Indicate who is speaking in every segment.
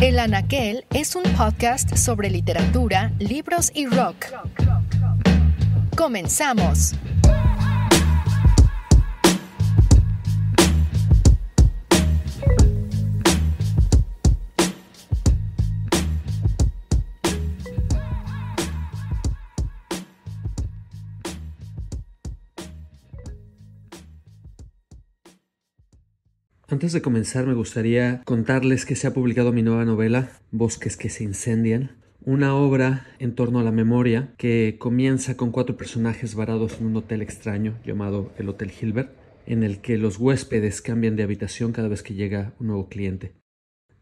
Speaker 1: El Anaquel es un podcast sobre literatura, libros y rock. Comenzamos. Antes de comenzar me gustaría contarles que se ha publicado mi nueva novela, Bosques que se incendian, una obra en torno a la memoria que comienza con cuatro personajes varados en un hotel extraño llamado el Hotel Hilbert, en el que los huéspedes cambian de habitación cada vez que llega un nuevo cliente.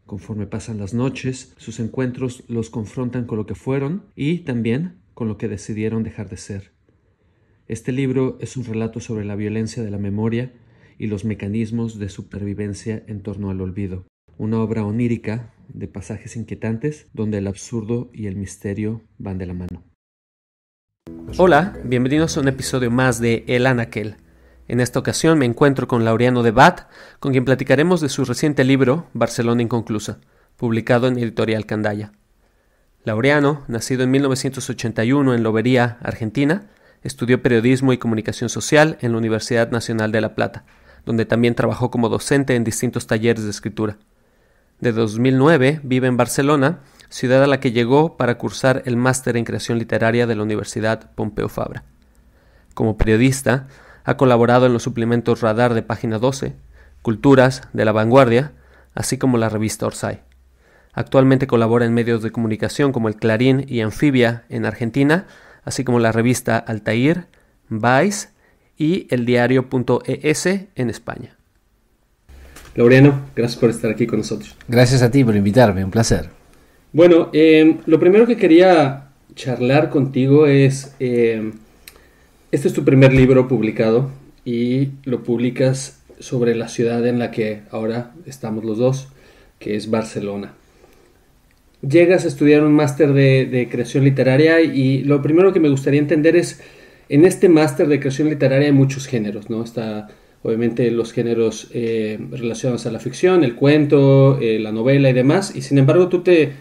Speaker 1: Conforme pasan las noches, sus encuentros los confrontan con lo que fueron y también con lo que decidieron dejar de ser. Este libro es un relato sobre la violencia de la memoria y los mecanismos de supervivencia en torno al olvido. Una obra onírica de pasajes inquietantes donde el absurdo y el misterio van de la mano. Hola, bienvenidos a un episodio más de El Anaquel. En esta ocasión me encuentro con Laureano de Bat, con quien platicaremos de su reciente libro Barcelona Inconclusa, publicado en Editorial Candaya. Laureano, nacido en 1981 en Lobería, Argentina, estudió periodismo y comunicación social en la Universidad Nacional de La Plata donde también trabajó como docente en distintos talleres de escritura. De 2009 vive en Barcelona, ciudad a la que llegó para cursar el máster en creación literaria de la Universidad Pompeu Fabra. Como periodista, ha colaborado en los suplementos Radar de Página 12, Culturas de La Vanguardia, así como la revista Orsay. Actualmente colabora en medios de comunicación como el Clarín y Anfibia en Argentina, así como la revista Altair, Vice y diario.es en España. Laureano, gracias por estar aquí con nosotros. Gracias a ti por invitarme, un placer. Bueno, em, lo primero que quería charlar contigo es, em, este es tu primer libro publicado y lo publicas sobre la ciudad en la que ahora estamos los dos, que es Barcelona. Llegas a estudiar un máster de creación literaria y lo primero que me gustaría entender es en este máster de creación literaria hay muchos géneros, ¿no? Está obviamente los géneros eh, relacionados a la ficción, el cuento, eh, la novela y demás, y sin embargo tú te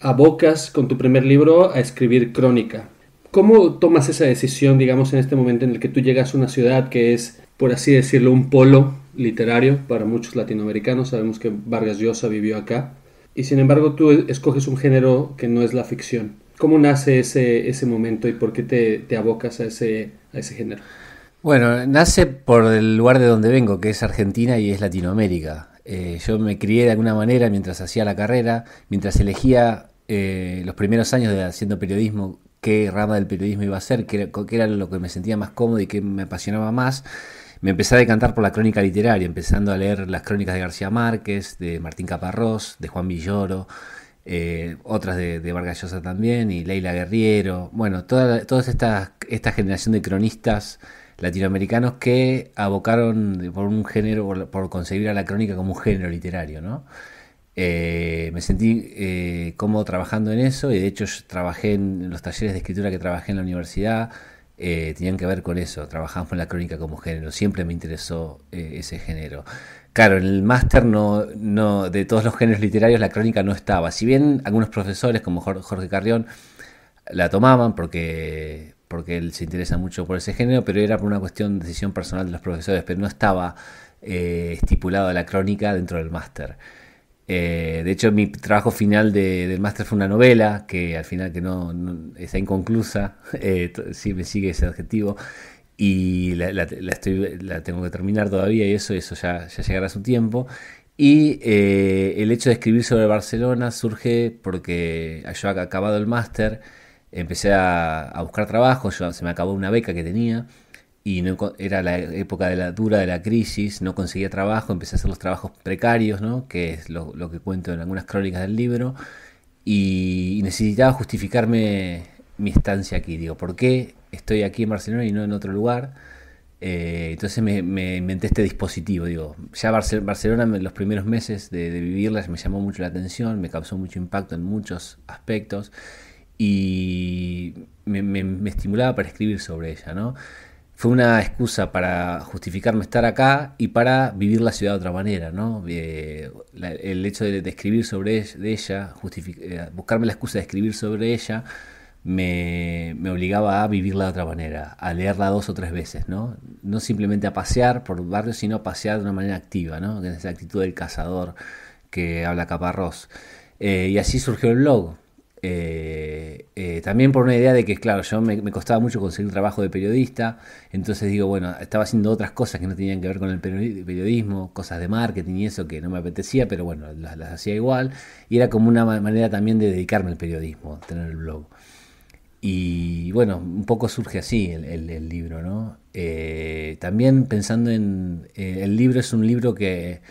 Speaker 1: abocas con tu primer libro a escribir crónica. ¿Cómo tomas esa decisión, digamos, en este momento en el que tú llegas a una ciudad que es, por así decirlo, un polo literario para muchos latinoamericanos? Sabemos que Vargas Llosa vivió acá. Y sin embargo tú escoges un género que no es la ficción. ¿Cómo nace ese, momento y por qué te, abocas a ese, a ese género?
Speaker 2: Bueno, nace por el lugar de donde vengo, que es Argentina y es Latinoamérica. Eh, yo me crié de alguna manera mientras hacía la carrera, mientras elegía eh, los primeros años de haciendo periodismo, qué rama del periodismo iba a ser, qué, era lo que me sentía más cómodo y qué me apasionaba más me empecé a decantar por la crónica literaria, empezando a leer las crónicas de García Márquez, de Martín Caparrós, de Juan Villoro, eh, otras de, de Vargas Llosa también, y Leila Guerriero, bueno, toda, todas esta, esta generación de cronistas latinoamericanos que abocaron por un género, por, conseguir concebir a la crónica como un género literario, ¿no? Eh, me sentí eh, cómodo trabajando en eso y de hecho trabajé en los talleres de escritura que trabajé en la universidad, tenían que ver con eso, trabajamos en la crónica como género, siempre me interesó ese género. Claro, en el máster no, no, de todos los géneros literarios la crónica no estaba. Si bien algunos profesores como Jorge Carrión la tomaban porque, porque él se interesa mucho por ese género, pero era por una cuestión de decisión personal de los profesores, pero no estaba eh, estipulada la crónica dentro del máster. Eh, de hecho, mi trabajo final del máster fue una novela que al final que no, está inconclusa, si eh, me sigue ese adjetivo, y la, tengo que terminar todavía y eso, eso ya, ya llegará a su tiempo. Y eh, el hecho de escribir sobre Barcelona surge porque yo acabado el máster, empecé a, buscar trabajo, yo, se me acabó una beca que tenía y no, era la época de la dura de la crisis, no conseguía trabajo, empecé a hacer los trabajos precarios, ¿no? que es lo, que cuento en algunas crónicas del libro, y necesitaba justificarme mi estancia aquí, digo, ¿por qué estoy aquí en Barcelona y no en otro lugar. Eh, entonces me, inventé este dispositivo, digo, ya Barcelona en los primeros meses de, vivirla me llamó mucho la atención, me causó mucho impacto en muchos aspectos y me, estimulaba para escribir sobre ella, ¿no? Fue una excusa para justificarme estar acá y para vivir la ciudad de otra manera, ¿no? Eh, el hecho de, escribir sobre ella, eh, buscarme la excusa de escribir sobre ella, me, obligaba a vivirla de otra manera, a leerla dos o tres veces, ¿no? No simplemente a pasear por barrios, sino a pasear de una manera activa, ¿no? en esa actitud del cazador que habla Caparrós. Eh, y así surgió el blog. Eh, eh, también por una idea de que, claro, yo me, costaba mucho conseguir trabajo de periodista, entonces digo, bueno, estaba haciendo otras cosas que no tenían que ver con el periodismo, cosas de marketing y eso que no me apetecía, pero bueno, las hacía igual, y era como una manera también de dedicarme al periodismo, tener el blog. Y bueno, un poco surge así el, libro, ¿no? Eh, también pensando en... Eh, el libro es un libro que...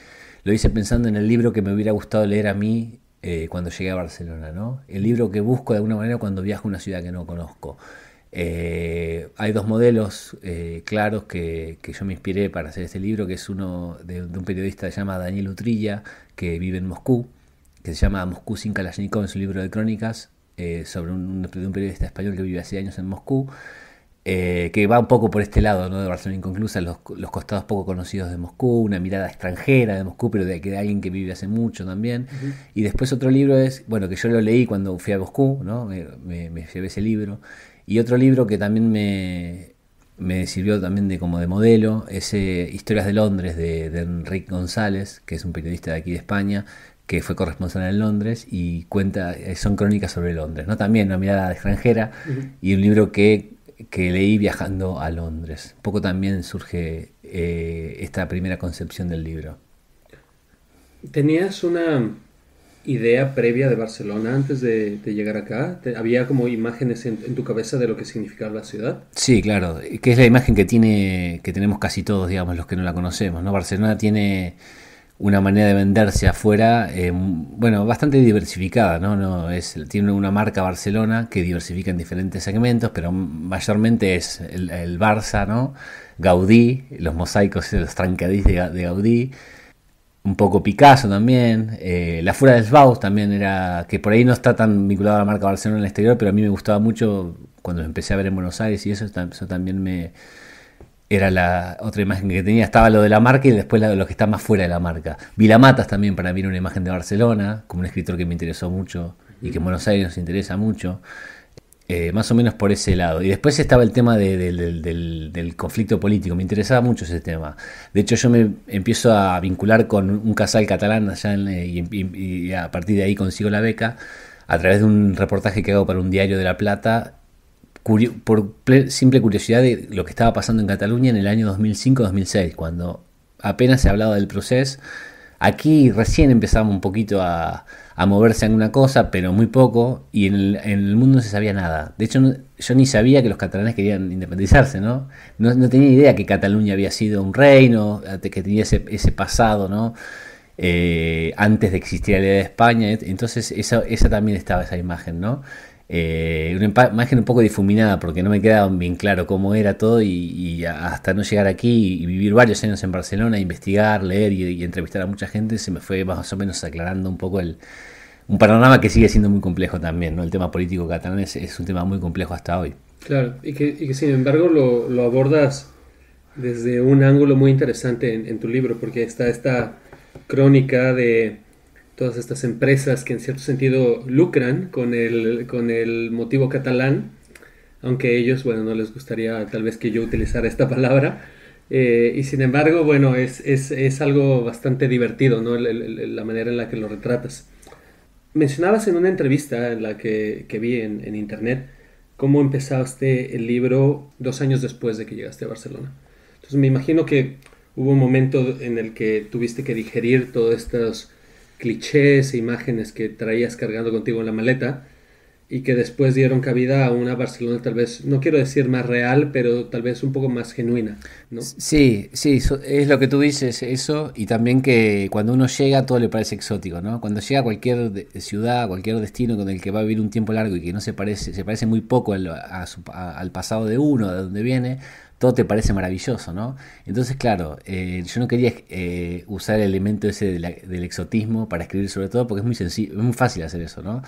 Speaker 2: Lo hice pensando en el libro que me hubiera gustado leer a mí eh, cuando llegué a Barcelona, ¿no? El libro que busco de alguna manera cuando viajo a una ciudad que no conozco. hay dos modelos claros que, yo me inspiré para hacer este libro, que es uno de, un periodista que se llama Daniel Utrilla, que vive en Moscú, que se llama Moscú sin Kalashnikov en su libro de crónicas, eh, sobre un, periodista español que vive hace años en Moscú, eh, que va un poco por este lado de Barcelona inconclusa, los, costados poco conocidos de Moscú, una mirada extranjera de Moscú, pero de, alguien que vive hace mucho también. Y después otro libro es, bueno, que yo lo leí cuando fui a Moscú, ¿no? me, llevé ese libro. Y otro libro que también me, me sirvió también de como de modelo, es eh, Historias de Londres de, de, Enrique González, que es un periodista de aquí de España, que fue corresponsal en Londres y cuenta, eh, son crónicas sobre Londres, ¿no? También una mirada extranjera y un libro que, leí viajando a Londres. Un poco también surge eh, esta primera concepción del libro.
Speaker 1: ¿Tenías una idea previa de Barcelona antes de, llegar acá? ¿Había como imágenes en, tu cabeza de lo que significaba la ciudad?
Speaker 2: Sí, claro, que es la imagen que, tiene, que tenemos casi todos, digamos, los que no la conocemos, ¿no? Barcelona tiene una manera de venderse afuera, eh, bueno, bastante diversificada, ¿no? no es, tiene una marca Barcelona que diversifica en diferentes segmentos, pero mayormente es el, Barça, ¿no? Gaudí, los mosaicos, los trancadís de, Gaudí, un poco Picasso también, eh, la fuera del Baus también era, que por ahí no está tan vinculada a la marca Barcelona en el exterior, pero a mí me gustaba mucho cuando empecé a ver en Buenos Aires y eso, eso también me, era la otra imagen que tenía. Estaba lo de la marca y después de lo que está más fuera de la marca. Matas también para mí era una imagen de Barcelona, como un escritor que me interesó mucho y que en Buenos Aires nos interesa mucho. Eh, más o menos por ese lado. Y después estaba el tema del, conflicto político. Me interesaba mucho ese tema. De hecho, yo me empiezo a vincular con un casal catalán allá eh, y a partir de ahí consigo la beca a través de un reportaje que hago para un diario de La Plata por simple curiosidad de lo que estaba pasando en Cataluña en el año 2005-2006, cuando apenas se hablaba del proceso. Aquí recién empezamos un poquito a, moverse en una cosa, pero muy poco, y en el, mundo no se sabía nada. De hecho, yo ni sabía que los catalanes querían independizarse, ¿no? ¿no? tenía idea que Cataluña había sido un reino, que tenía ese, pasado, ¿no? Eh, antes de existir la idea de España. Entonces, esa, esa también estaba esa imagen, ¿no? Eh, una imagen un poco difuminada porque no me quedaba bien claro cómo era todo y, hasta no llegar aquí y vivir varios años en Barcelona, investigar, leer y, entrevistar a mucha gente, se me fue más o menos aclarando un poco el, un panorama que sigue siendo muy complejo también. ¿no? El tema político catalán es, un tema muy complejo hasta hoy.
Speaker 1: Claro, y que, sin embargo lo, abordas desde un ángulo muy interesante en tu libro porque está esta crónica de todas estas empresas que en cierto sentido lucran con el, con el motivo catalán, aunque ellos, bueno, no les gustaría tal vez que yo utilizara esta palabra. Eh, y sin embargo, bueno, es, algo bastante divertido, ¿no? la manera en la que lo retratas. Mencionabas en una entrevista en la que, vi en, internet cómo empezaste el libro dos años después de que llegaste a Barcelona. Entonces me imagino que hubo un momento en el que tuviste que digerir todas estas clichés e imágenes que traías cargando contigo en la maleta y que después dieron cabida a una Barcelona tal vez, no quiero decir más real, pero tal vez un
Speaker 2: poco más genuina. ¿no? Sí, sí, es lo que tú dices, eso, y también que cuando uno llega todo le parece exótico, ¿no? Cuando llega a cualquier ciudad, cualquier destino con el que va a vivir un tiempo largo y que no se parece, se parece muy poco al pasado de uno, de donde viene, todo te parece maravilloso, ¿no? Entonces, claro, eh, yo no quería eh, usar el elemento ese del exotismo para escribir sobre todo, porque es muy sencillo, muy fácil hacer eso, ¿no?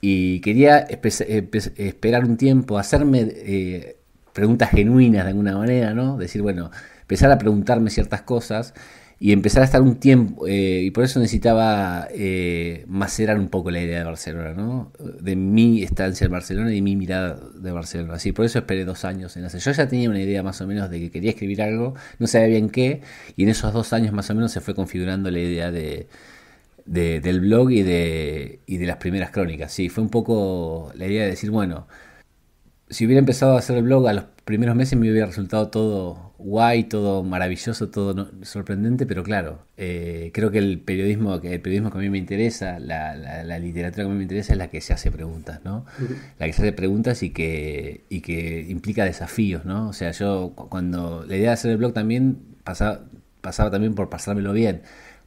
Speaker 2: Y quería esperar un tiempo, hacerme eh, preguntas genuinas de alguna manera, ¿no? Decir, bueno, empezar a preguntarme ciertas cosas y empezar a estar un tiempo, eh, y por eso necesitaba eh, macerar un poco la idea de Barcelona, ¿no? De mi estancia en Barcelona y mi mirada de Barcelona. Así, por eso esperé dos años en hacer. Yo ya tenía una idea más o menos de que quería escribir algo, no sabía bien qué, y en esos dos años más o menos se fue configurando la idea de del blog y de, y de las primeras crónicas. Sí, fue un poco la idea de decir, bueno, si hubiera empezado a hacer el blog a los primeros meses me hubiera resultado todo guay, todo maravilloso, todo sorprendente, pero claro, eh, creo que el periodismo, que el periodismo que a mí me interesa, la, literatura que a mí me interesa es la que se hace preguntas, ¿no? La que se hace preguntas y que, y que implica desafíos, ¿no? O sea, yo cuando la idea de hacer el blog también pasaba, pasaba también por pasármelo bien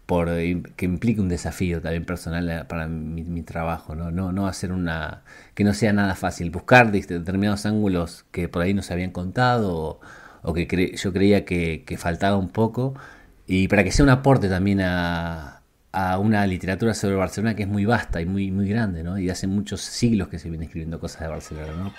Speaker 2: por que implique un desafío también personal eh, para mi, trabajo, ¿no? No, no hacer una que no sea nada fácil, buscar determinados ángulos que por ahí no se habían contado o, o que yo creía que, faltaba un poco, y para que sea un aporte también a, una literatura sobre Barcelona que es muy vasta y muy, muy grande, ¿no? y hace muchos siglos que se viene escribiendo cosas de Barcelona.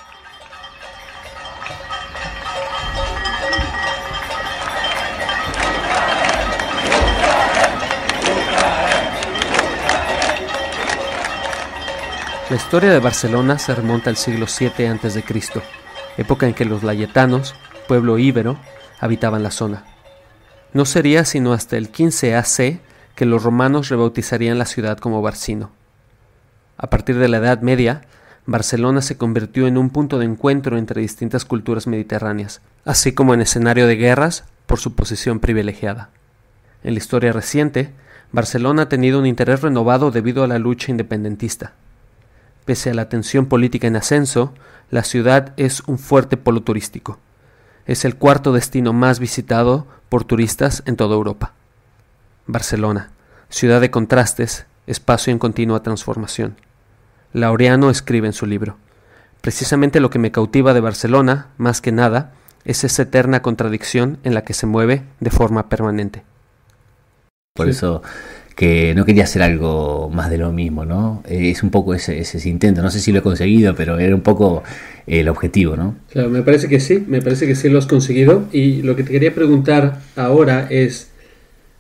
Speaker 1: La historia de Barcelona se remonta al siglo VII a.C., época en que los layetanos, pueblo íbero habitaban la zona. No sería sino hasta el 15 AC que los romanos rebautizarían la ciudad como Barcino. A partir de la Edad Media, Barcelona se convirtió en un punto de encuentro entre distintas culturas mediterráneas, así como en escenario de guerras por su posición privilegiada. En la historia reciente, Barcelona ha tenido un interés renovado debido a la lucha independentista. Pese a la tensión política en ascenso, la ciudad es un fuerte polo turístico es el cuarto destino más visitado por turistas en toda Europa. Barcelona, ciudad de contrastes, espacio en continua transformación. Laureano escribe en su libro, precisamente lo que me cautiva de Barcelona, más que nada, es esa eterna contradicción en la que se mueve de forma permanente. Por eso
Speaker 2: que no quería hacer algo más de lo mismo, ¿no? Eh, es un poco ese, intento, no sé si lo he conseguido, pero era un poco eh, el objetivo, ¿no?
Speaker 1: Claro, me parece que sí, me parece que sí lo has conseguido. Y lo que te quería preguntar ahora es,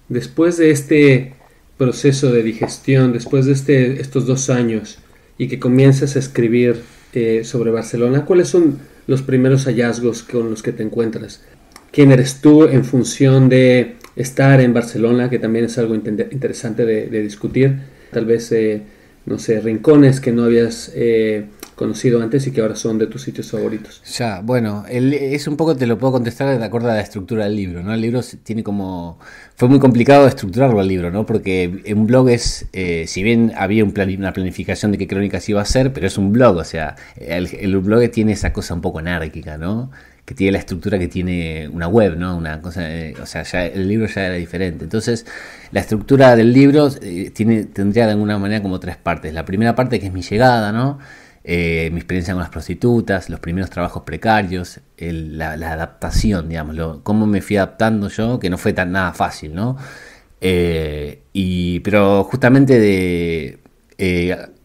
Speaker 1: después de este proceso de digestión, después de este, estos dos años y que comienzas a escribir eh, sobre Barcelona, ¿cuáles son los primeros hallazgos con los que te encuentras? ¿Quién eres tú en función de estar en Barcelona, que también es algo interesante de, discutir. Tal vez, eh, no sé, rincones que no habías eh,
Speaker 2: conocido antes y que ahora son de tus sitios favoritos. Ya, bueno, el, es un poco, te lo puedo contestar de acuerdo a la estructura del libro, ¿no? El libro tiene como... Fue muy complicado estructurarlo el libro, ¿no? Porque un blog es, eh, si bien había un plan, una planificación de qué crónicas iba a ser, pero es un blog, o sea, el blog tiene esa cosa un poco anárquica, ¿no? que tiene la estructura que tiene una web, ¿no? Una cosa, eh, o sea, ya el libro ya era diferente. Entonces, la estructura del libro eh, tendría de alguna manera como tres partes. La primera parte que es mi llegada, ¿no? Eh, mi experiencia con las prostitutas, los primeros trabajos precarios, la, adaptación, digamos, cómo me fui adaptando yo, que no fue tan nada fácil, ¿no? y, pero justamente de,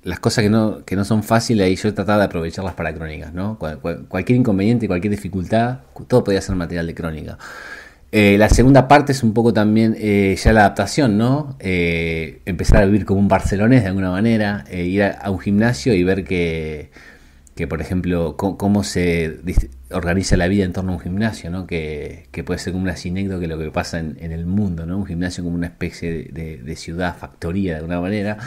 Speaker 2: las cosas que no, que no son fáciles, y yo he tratado de aprovecharlas para crónicas, ¿no? cualquier inconveniente, cualquier dificultad, todo podía ser material de crónica. Eh, la segunda parte es un poco también eh, ya la adaptación, ¿no? Eh, empezar a vivir como un barcelonés de alguna manera, ir a, un gimnasio y ver que, que por ejemplo, cómo se organiza la vida en torno a un gimnasio, ¿no? Que, que puede ser como una sinécdota que lo que pasa en, el mundo, ¿no? Un gimnasio como una especie de ciudad, factoría de alguna manera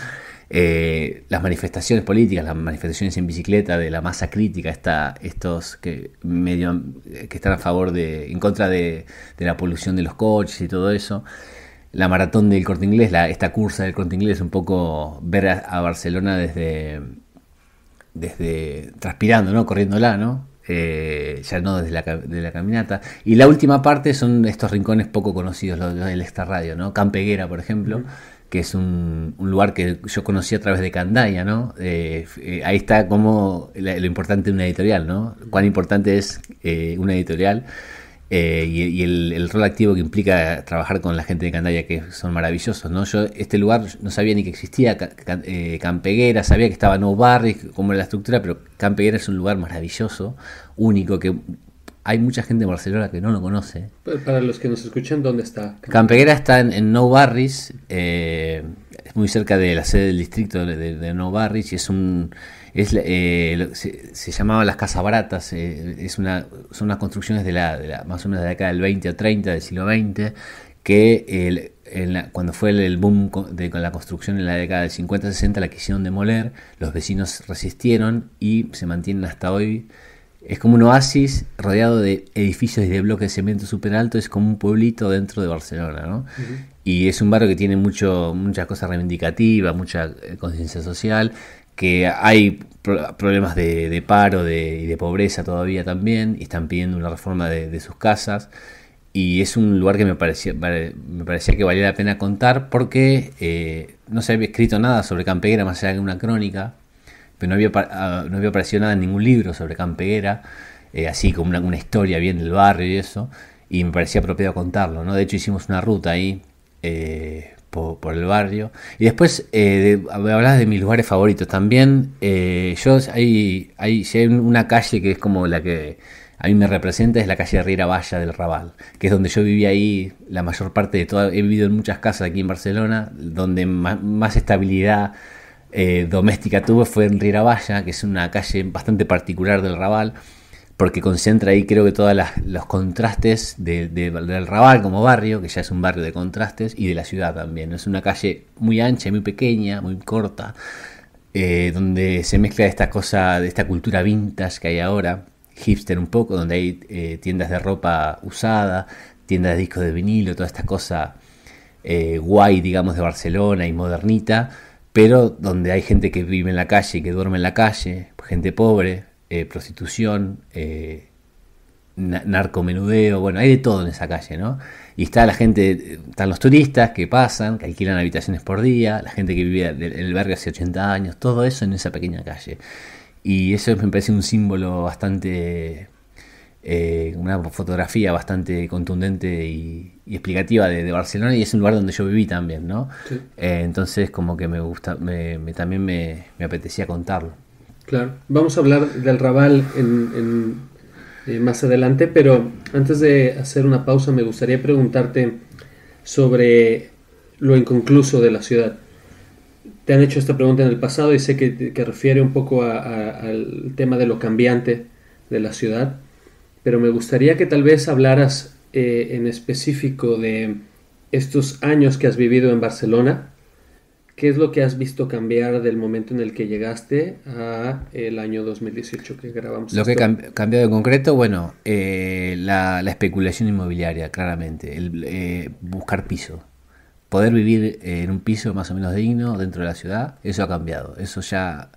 Speaker 2: eh, las manifestaciones políticas, las manifestaciones en bicicleta de la masa crítica, estos que, medio, eh, que están a favor de, en contra de, la polución de los coches y todo eso. La maratón del corte inglés, la, esta cursa del corte inglés, un poco ver a, Barcelona desde, desde transpirando, ¿no? corriéndola, ¿no? Eh, ya no desde la, caminata. Y la última parte son estos rincones poco conocidos, los, del ¿no? Campeguera, por ejemplo que es un, lugar que yo conocí a través de Candaya, ¿no? Eh, eh, ahí está como lo importante de una editorial, ¿no? Cuán importante es eh, una editorial y, el, rol activo que implica trabajar con la gente de Candaya, que son maravillosos, ¿no? Yo este lugar no sabía ni que existía Campeguera, sabía que estaba No Barry, cómo era la estructura, pero Campeguera es un lugar maravilloso, único, que hay mucha gente de Barcelona que no lo conoce.
Speaker 1: Para los que nos escuchan, ¿dónde está?
Speaker 2: Campeguera está en, No Barris, eh, es muy cerca de la sede del distrito de, de, No Barris y es un... Es, eh, se, llamaban llamaba Las Casas Baratas, eh, es una, son unas construcciones de la, la, más o menos de la década del 20 o 30, del siglo XX, que cuando fue el, boom de con la construcción en la década del 50-60 la quisieron demoler, los vecinos resistieron y se mantienen hasta hoy es como un oasis rodeado de edificios y de bloques de cemento súper altos. es como un pueblito dentro de Barcelona, ¿no? Y es un barrio que tiene mucho, muchas cosas reivindicativas, mucha eh, conciencia social, que hay problemas de, paro y de pobreza todavía también, y están pidiendo una reforma de, sus casas. Y es un lugar que me parecía, me parecía que valía la pena contar porque eh, no se había escrito nada sobre Campeguera más allá de una crónica pero no había, ah, no había aparecido nada en ningún libro sobre Campeguera, eh, así como una, historia bien del barrio y eso, y me parecía apropiado contarlo, ¿no? De hecho hicimos una ruta ahí eh, por, el barrio. Y después eh, de, hablas de mis lugares favoritos también. Eh, yo hay, hay, una calle que es como la que a mí me representa es la calle Riera Valla del Raval, que es donde yo viví ahí la mayor parte de toda, he vivido en muchas casas aquí en Barcelona, donde más estabilidad eh, doméstica tuve fue en Valla, que es una calle bastante particular del Raval, porque concentra ahí creo que todos los contrastes del Raval como barrio, que ya es un barrio de contrastes, y de la ciudad también. Es una calle muy ancha, muy pequeña, muy corta, eh, donde se mezcla esta cosa, de esta cultura vintage que hay ahora, hipster un poco, donde hay eh, tiendas de ropa usada, tiendas de discos de vinilo, toda esta cosa guay, digamos, de Barcelona y modernita pero donde hay gente que vive en la calle, y que duerme en la calle, gente pobre, eh, prostitución, eh, narcomenudeo, bueno, hay de todo en esa calle, ¿no? Y está la gente, están los turistas que pasan, que alquilan habitaciones por día, la gente que vivía en el barrio hace 80 años, todo eso en esa pequeña calle. Y eso me parece un símbolo bastante eh, una fotografía bastante contundente y, explicativa de, Barcelona y es un lugar donde yo viví también, ¿no? Eh, entonces como que me gusta, también me, apetecía contarlo. Claro,
Speaker 1: vamos a hablar del Raval eh, más adelante, pero antes de hacer una pausa me gustaría preguntarte sobre lo inconcluso de la ciudad. Te han hecho esta pregunta en el pasado y sé que, refiere un poco al tema de lo cambiante de la ciudad pero me gustaría que tal vez hablaras eh, en específico de estos años que has vivido en Barcelona. ¿Qué es lo que has visto cambiar del momento en el que llegaste a el año 2018 que grabamos? Lo que ha
Speaker 2: cambiado en concreto, bueno, eh, la, la, especulación inmobiliaria, claramente, el, eh, buscar piso, poder vivir en un piso más o menos digno dentro de la ciudad, eso ha cambiado, eso ya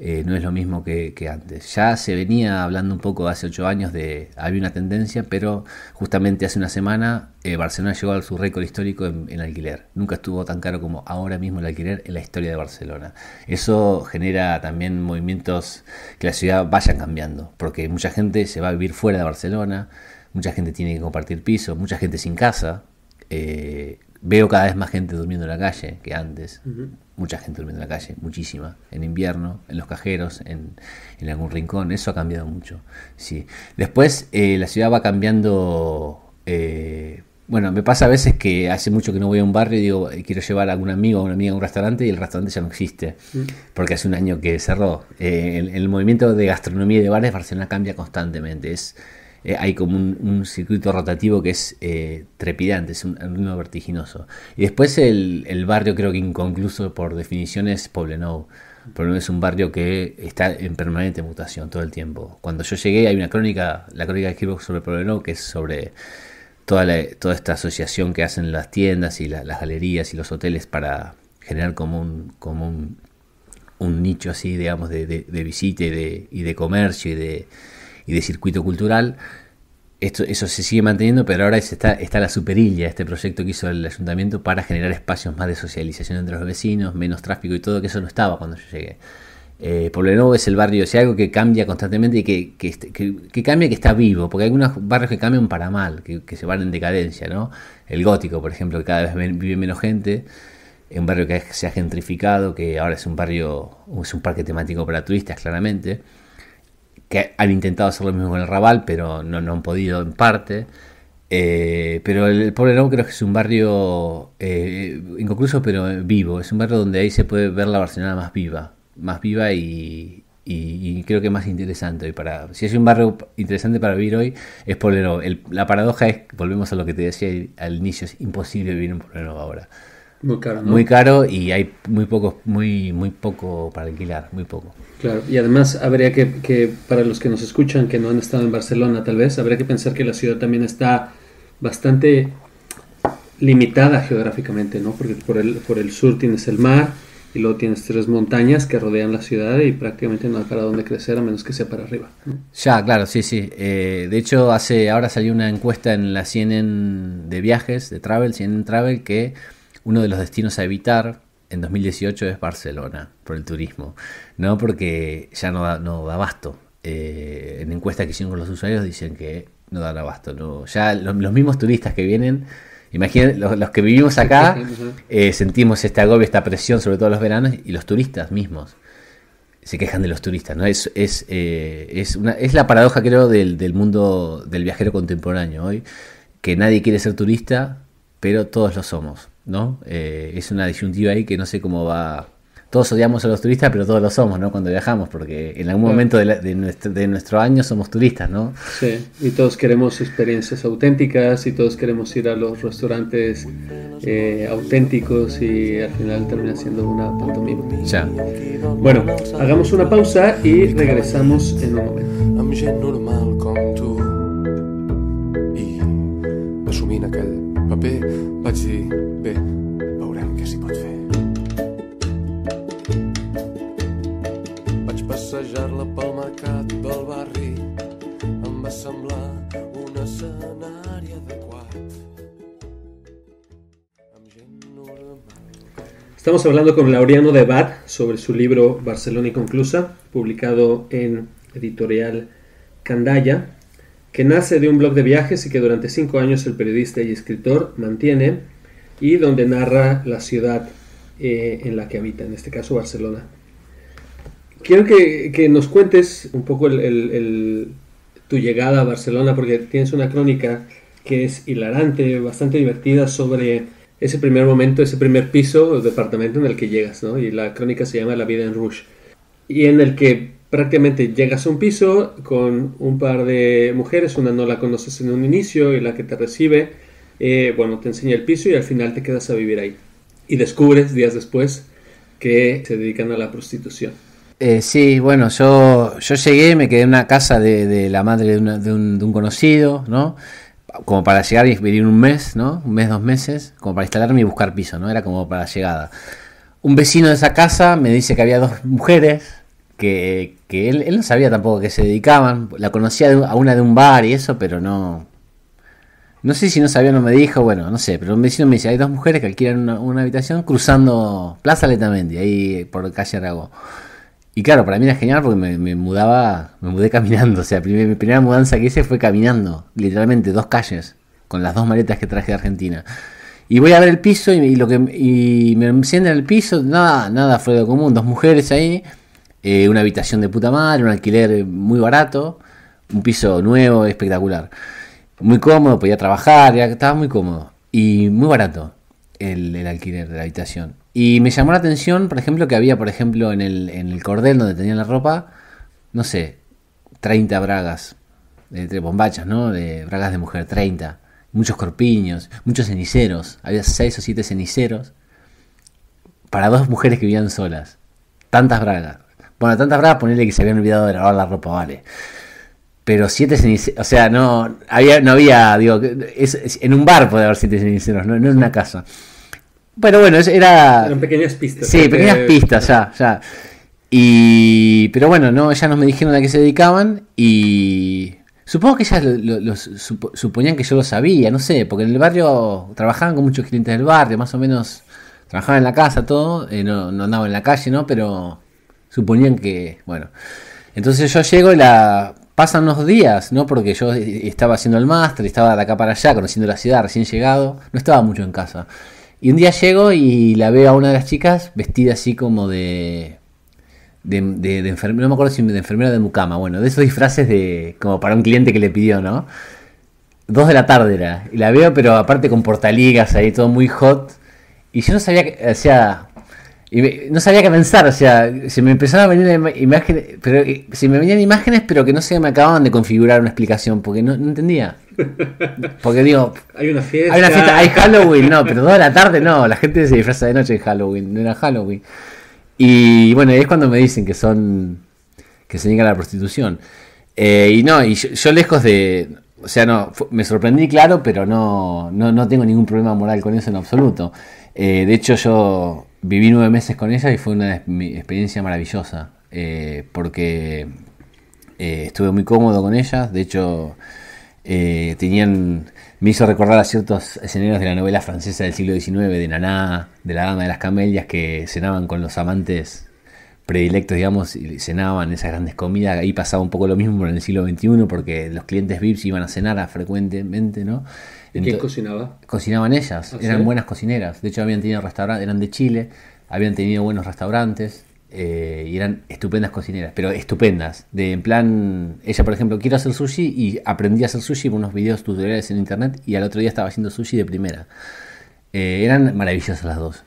Speaker 2: eh, no es lo mismo que, antes. Ya se venía hablando un poco hace ocho años de había una tendencia, pero justamente hace una semana eh, Barcelona llegó a su récord histórico en, alquiler. Nunca estuvo tan caro como ahora mismo el alquiler en la historia de Barcelona. Eso genera también movimientos que la ciudad vaya cambiando, porque mucha gente se va a vivir fuera de Barcelona, mucha gente tiene que compartir piso, mucha gente sin casa. Eh, veo cada vez más gente durmiendo en la calle que antes mucha gente durmiendo en la calle, muchísima, en invierno, en los cajeros, en, algún rincón, eso ha cambiado mucho. Sí. Después eh, la ciudad va cambiando, eh, bueno, me pasa a veces que hace mucho que no voy a un barrio y digo, eh, quiero llevar a algún amigo o una amiga a un restaurante y el restaurante ya no existe, mm. porque hace un año que cerró. el, movimiento de gastronomía y de bares, Barcelona cambia constantemente, es eh, hay como un, circuito rotativo que es eh, trepidante, es un, ritmo vertiginoso. Y después el, barrio creo que inconcluso por definición es Poblenou. Poblenou es un barrio que está en permanente mutación todo el tiempo. Cuando yo llegué hay una crónica, la crónica que escribo sobre Poblenou, que es sobre toda, toda esta asociación que hacen las tiendas y las galerías y los hoteles para generar como un, como un, nicho así, digamos, de, de, de visita y de comercio y de y de circuito cultural. Esto, eso se sigue manteniendo, pero ahora está, está la superilla, este proyecto que hizo el ayuntamiento para generar espacios más de socialización entre los vecinos, menos tráfico y todo, que eso no estaba cuando yo llegué. Eh, Nuevo es el barrio, o sea, algo que cambia constantemente y que, que, este, que, que, cambia que está vivo, porque hay algunos barrios que cambian para mal, que, que, se van en decadencia, ¿no? El gótico, por ejemplo, que cada vez vive menos gente, un barrio que se ha gentrificado, que ahora es un barrio, es un parque temático para turistas, claramente que han intentado hacer lo mismo con el Raval, pero no, no han podido en parte. Eh, pero el Pueblo creo que es un barrio eh, inconcluso pero vivo, es un barrio donde ahí se puede ver la Barcelona más viva, más viva y, creo que más interesante hoy para... Si es un barrio interesante para vivir hoy, es Poblenou. la paradoja es, volvemos a lo que te decía al inicio, es imposible vivir en Poblenou ahora. Muy caro, ¿no? Muy caro y hay muy poco, muy, muy poco para alquilar, muy poco.
Speaker 1: Claro, y además habría que, que, para los que nos escuchan que no han estado en Barcelona tal vez, habría que pensar que la ciudad también está bastante limitada geográficamente, ¿no? Porque por el, por el sur tienes el mar y luego tienes tres montañas que rodean la ciudad y prácticamente no hay para dónde crecer a menos que sea para arriba.
Speaker 2: Ya, claro, sí, sí. Eh, de hecho, hace ahora salió una encuesta en la CNN de viajes, de Travel, CNN Travel, que uno de los destinos a evitar en 2018 es Barcelona por el turismo, ¿no? Porque ya no da, no da abasto. Eh, en encuestas que hicieron con los usuarios dicen que no dan abasto, ¿no? Ya los, mismos turistas que vienen, imagínense, los, que vivimos acá, eh, sentimos este agobio, esta presión, sobre todo los veranos, y los turistas mismos se quejan de los turistas, ¿no? Es, eh, es, una, es la paradoja, creo, del, del mundo del viajero contemporáneo hoy, que nadie quiere ser turista, pero todos lo somos. ¿no? Eh, es una disyuntiva ahí que no sé cómo va. Todos odiamos a los turistas, pero todos lo somos, ¿no? Cuando viajamos, porque en algún momento de, nuestro, año somos turistas, ¿no?
Speaker 1: Sí, y todos queremos experiencias auténticas y todos queremos ir a los restaurantes eh, auténticos y al final termina siendo una pantomima. Ya. Bueno, hagamos una pausa y regresamos en un momento. paper, vaig dir, bé, veurem què s'hi pot
Speaker 2: fer.
Speaker 1: Vaig passejar-la pel mercat del barri, em va semblar un escenari adequat. Amb gent normal. Estamos hablando con Laureano de Bat sobre su libro Barcelona inconclusa, publicado en editorial Candaya que nace de un blog de viajes y que durante cinco años el periodista y escritor mantiene y donde narra la ciudad eh, en la que habita, en este caso Barcelona. Quiero que, nos cuentes un poco tu llegada a Barcelona, porque tienes una crónica que es hilarante, bastante divertida sobre ese primer momento, ese primer piso el departamento en el que llegas, ¿no? Y la crónica se llama La vida en Rouge, y en el que prácticamente llegas a un piso con un par de mujeres, una no la conoces en un inicio y la que te recibe, eh, bueno, te enseña el piso y al final te quedas a vivir ahí. Y descubres días después que se dedican a la prostitución.
Speaker 2: Eh, sí, bueno, yo, yo llegué, me quedé en una casa de, la madre de, un, de, un, conocido, ¿no? Como para llegar y vivir un mes, ¿no? Un mes, dos meses, como para instalarme y buscar piso, ¿no? Era como para llegada. Un vecino de esa casa me dice que había dos mujeres, que, él, no sabía tampoco que se dedicaban. La conocía a una de un bar y eso, pero no. No sé si no sabía, no me dijo, bueno, no sé, pero un vecino me dice, hay dos mujeres que alquilan una, habitación cruzando Plaza Letamendi, ahí por calle Aragó. Y claro, para mí era genial porque me, mudaba, me mudé caminando, o sea, mi primera mudanza que hice fue caminando, literalmente dos calles, con las dos maletas que traje de Argentina. Y voy a ver el piso y, lo que y me encienden el piso, nada, nada fue de común, dos mujeres ahí, eh, una habitación de puta madre, un alquiler muy barato, un piso nuevo, espectacular. Muy cómodo, podía trabajar, estaba muy cómodo y muy barato el, alquiler de la habitación. Y me llamó la atención, por ejemplo, que había, por ejemplo, en el, cordel donde tenían la ropa, no sé, 30 bragas, entre bombachas, ¿no? De bragas de mujer, 30. Muchos corpiños, muchos ceniceros. Había 6 o 7 ceniceros para dos mujeres que vivían solas. Tantas bragas. Bueno, tantas bravas ponerle que se habían olvidado de lavar la ropa, vale. Pero siete ceniceros, o sea, no había, no había, digo, en un bar puede haber siete ceniceros, no, en una casa. Pero bueno, era...
Speaker 1: Eran pequeñas pistas. Sí, pequeñas eh, pistas,
Speaker 2: ya, ya. Y... Pero bueno, no, ya nos me dijeron a qué se dedicaban y... Supongo que ellas suponían que yo lo sabía, no sé, porque en el barrio trabajaban con muchos clientes del barrio, más o menos trabajaban en la casa, todo, eh, no, andaban en la calle, ¿no? Pero Suponían que, bueno. Entonces yo llego y la... Pasan unos días, ¿no? Porque yo e, e, estaba haciendo el máster, estaba de acá para allá, conociendo la ciudad, recién llegado, no estaba mucho en casa. Y un día llego y la veo a una de las chicas vestida así como de de, de, enfermera, no me acuerdo si de enfermera de mucama, bueno, de esos disfraces de como para un cliente que le pidió, ¿no? Dos de la tarde era, y la veo, pero aparte con portaligas ahí, todo muy hot, y yo no sabía, que, no sabía qué pensar, o sea, se me empezaron a venir imágenes, pero eh, se me venían imágenes, pero que no se me acababan de configurar una explicación, porque no, entendía. Porque digo, hay una fiesta, hay, Halloween, no, pero toda la tarde no, la gente se disfraza de noche en Halloween, no era Halloween. Y bueno, es cuando me dicen que son, que se niegan a la prostitución. Eh, y no, y yo, lejos de, o sea, no, me sorprendí, claro, pero no, no, tengo ningún problema moral con eso en absoluto. Eh, de hecho, yo viví nueve meses con ella y fue una experiencia maravillosa, eh, porque eh, estuve muy cómodo con ella, de hecho eh, tenían, me hizo recordar a ciertos escenarios de la novela francesa del siglo XIX, de Naná, de la Dama de las Camelias, que cenaban con los amantes predilectos, digamos, y cenaban esas grandes comidas. Ahí pasaba un poco lo mismo en el siglo XXI, porque los clientes VIPs iban a cenar frecuentemente, ¿no? qué ¿Quién cocinaba? Cocinaban ellas, ¿Ah, eran buenas cocineras. De hecho, habían tenido restaurantes, eran de Chile, habían tenido buenos restaurantes. Eh, y eran estupendas cocineras, pero estupendas. De en plan, ella por ejemplo, quiero hacer sushi y aprendí a hacer sushi con unos videos tutoriales en internet y al otro día estaba haciendo sushi de primera. Eh, eran maravillosas las dos.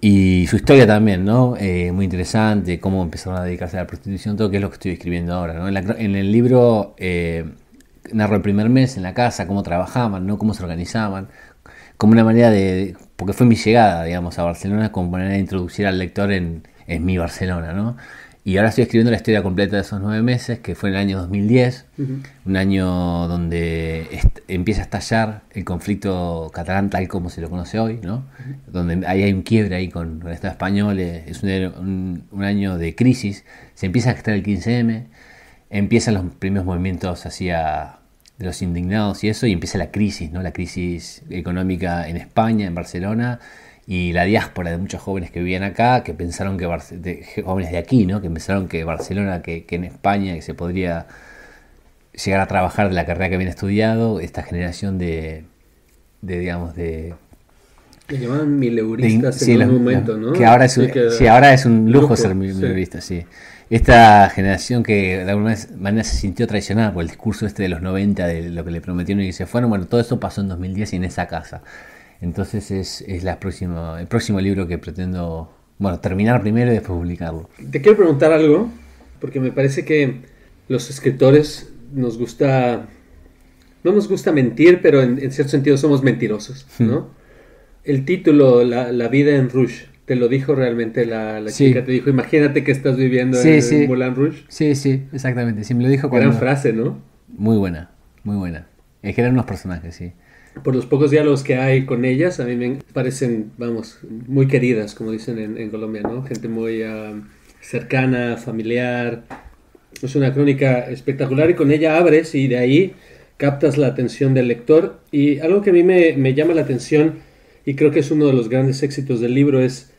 Speaker 2: Y su historia también, ¿no? Eh, muy interesante, cómo empezaron a dedicarse a la prostitución, todo que es lo que estoy escribiendo ahora, ¿no? En, el libro eh, narro el primer mes en la casa, cómo trabajaban, ¿no? Cómo se organizaban, como una manera de, porque fue mi llegada, digamos, a Barcelona, como manera de introducir al lector en, en mi Barcelona, ¿no? Y ahora estoy escribiendo la historia completa de esos nueve meses, que fue en el año 2010, un año donde empieza a estallar el conflicto catalán tal como se lo conoce hoy, ¿no? Donde ahí hay un quiebre ahí con, los el Estado español, eh, es un, año de crisis, se empieza a gestar el 15M, empiezan los primeros movimientos hacia de los indignados y eso, y empieza la crisis, ¿no? La crisis económica en España, en Barcelona, y la diáspora de muchos jóvenes que vivían acá, que pensaron que jóvenes de aquí, ¿no? que pensaron que Barcelona, que, en España, que se podría llegar a trabajar de la carrera que habían estudiado, esta generación de, de digamos, de... Que llamaban mileuristas en sí, momento, ¿no? Que ahora es un, sí, ahora es un lujo, ser mileurista, sí. Esta generación que de alguna manera se sintió traicionada por el discurso este de los 90, de lo que le prometieron y que se fueron, bueno, todo eso pasó en 2010 y en esa casa. Entonces es, es la próxima, el próximo libro que pretendo bueno, terminar primero y después publicarlo.
Speaker 1: Te quiero preguntar algo, porque me parece que los escritores nos gusta, no nos gusta mentir, pero en, cierto sentido somos mentirosos, hmm. ¿no? El título, la, vida en Rush, te lo dijo realmente la, chica, te dijo, imagínate que estás viviendo en, sí. Rouge. Sí,
Speaker 2: sí, exactamente, sí me lo dijo Gran frase, ¿no? Muy buena, muy buena. Es que unos personajes, sí
Speaker 1: por los pocos diálogos que hay con ellas, a mí me parecen, vamos, muy queridas, como dicen en, Colombia, ¿no? Gente muy ah, cercana, familiar. Es una crónica espectacular y con ella abres y de ahí captas la atención del lector. Y algo que a mí me, me llama la atención y creo que es uno de los grandes éxitos del libro es,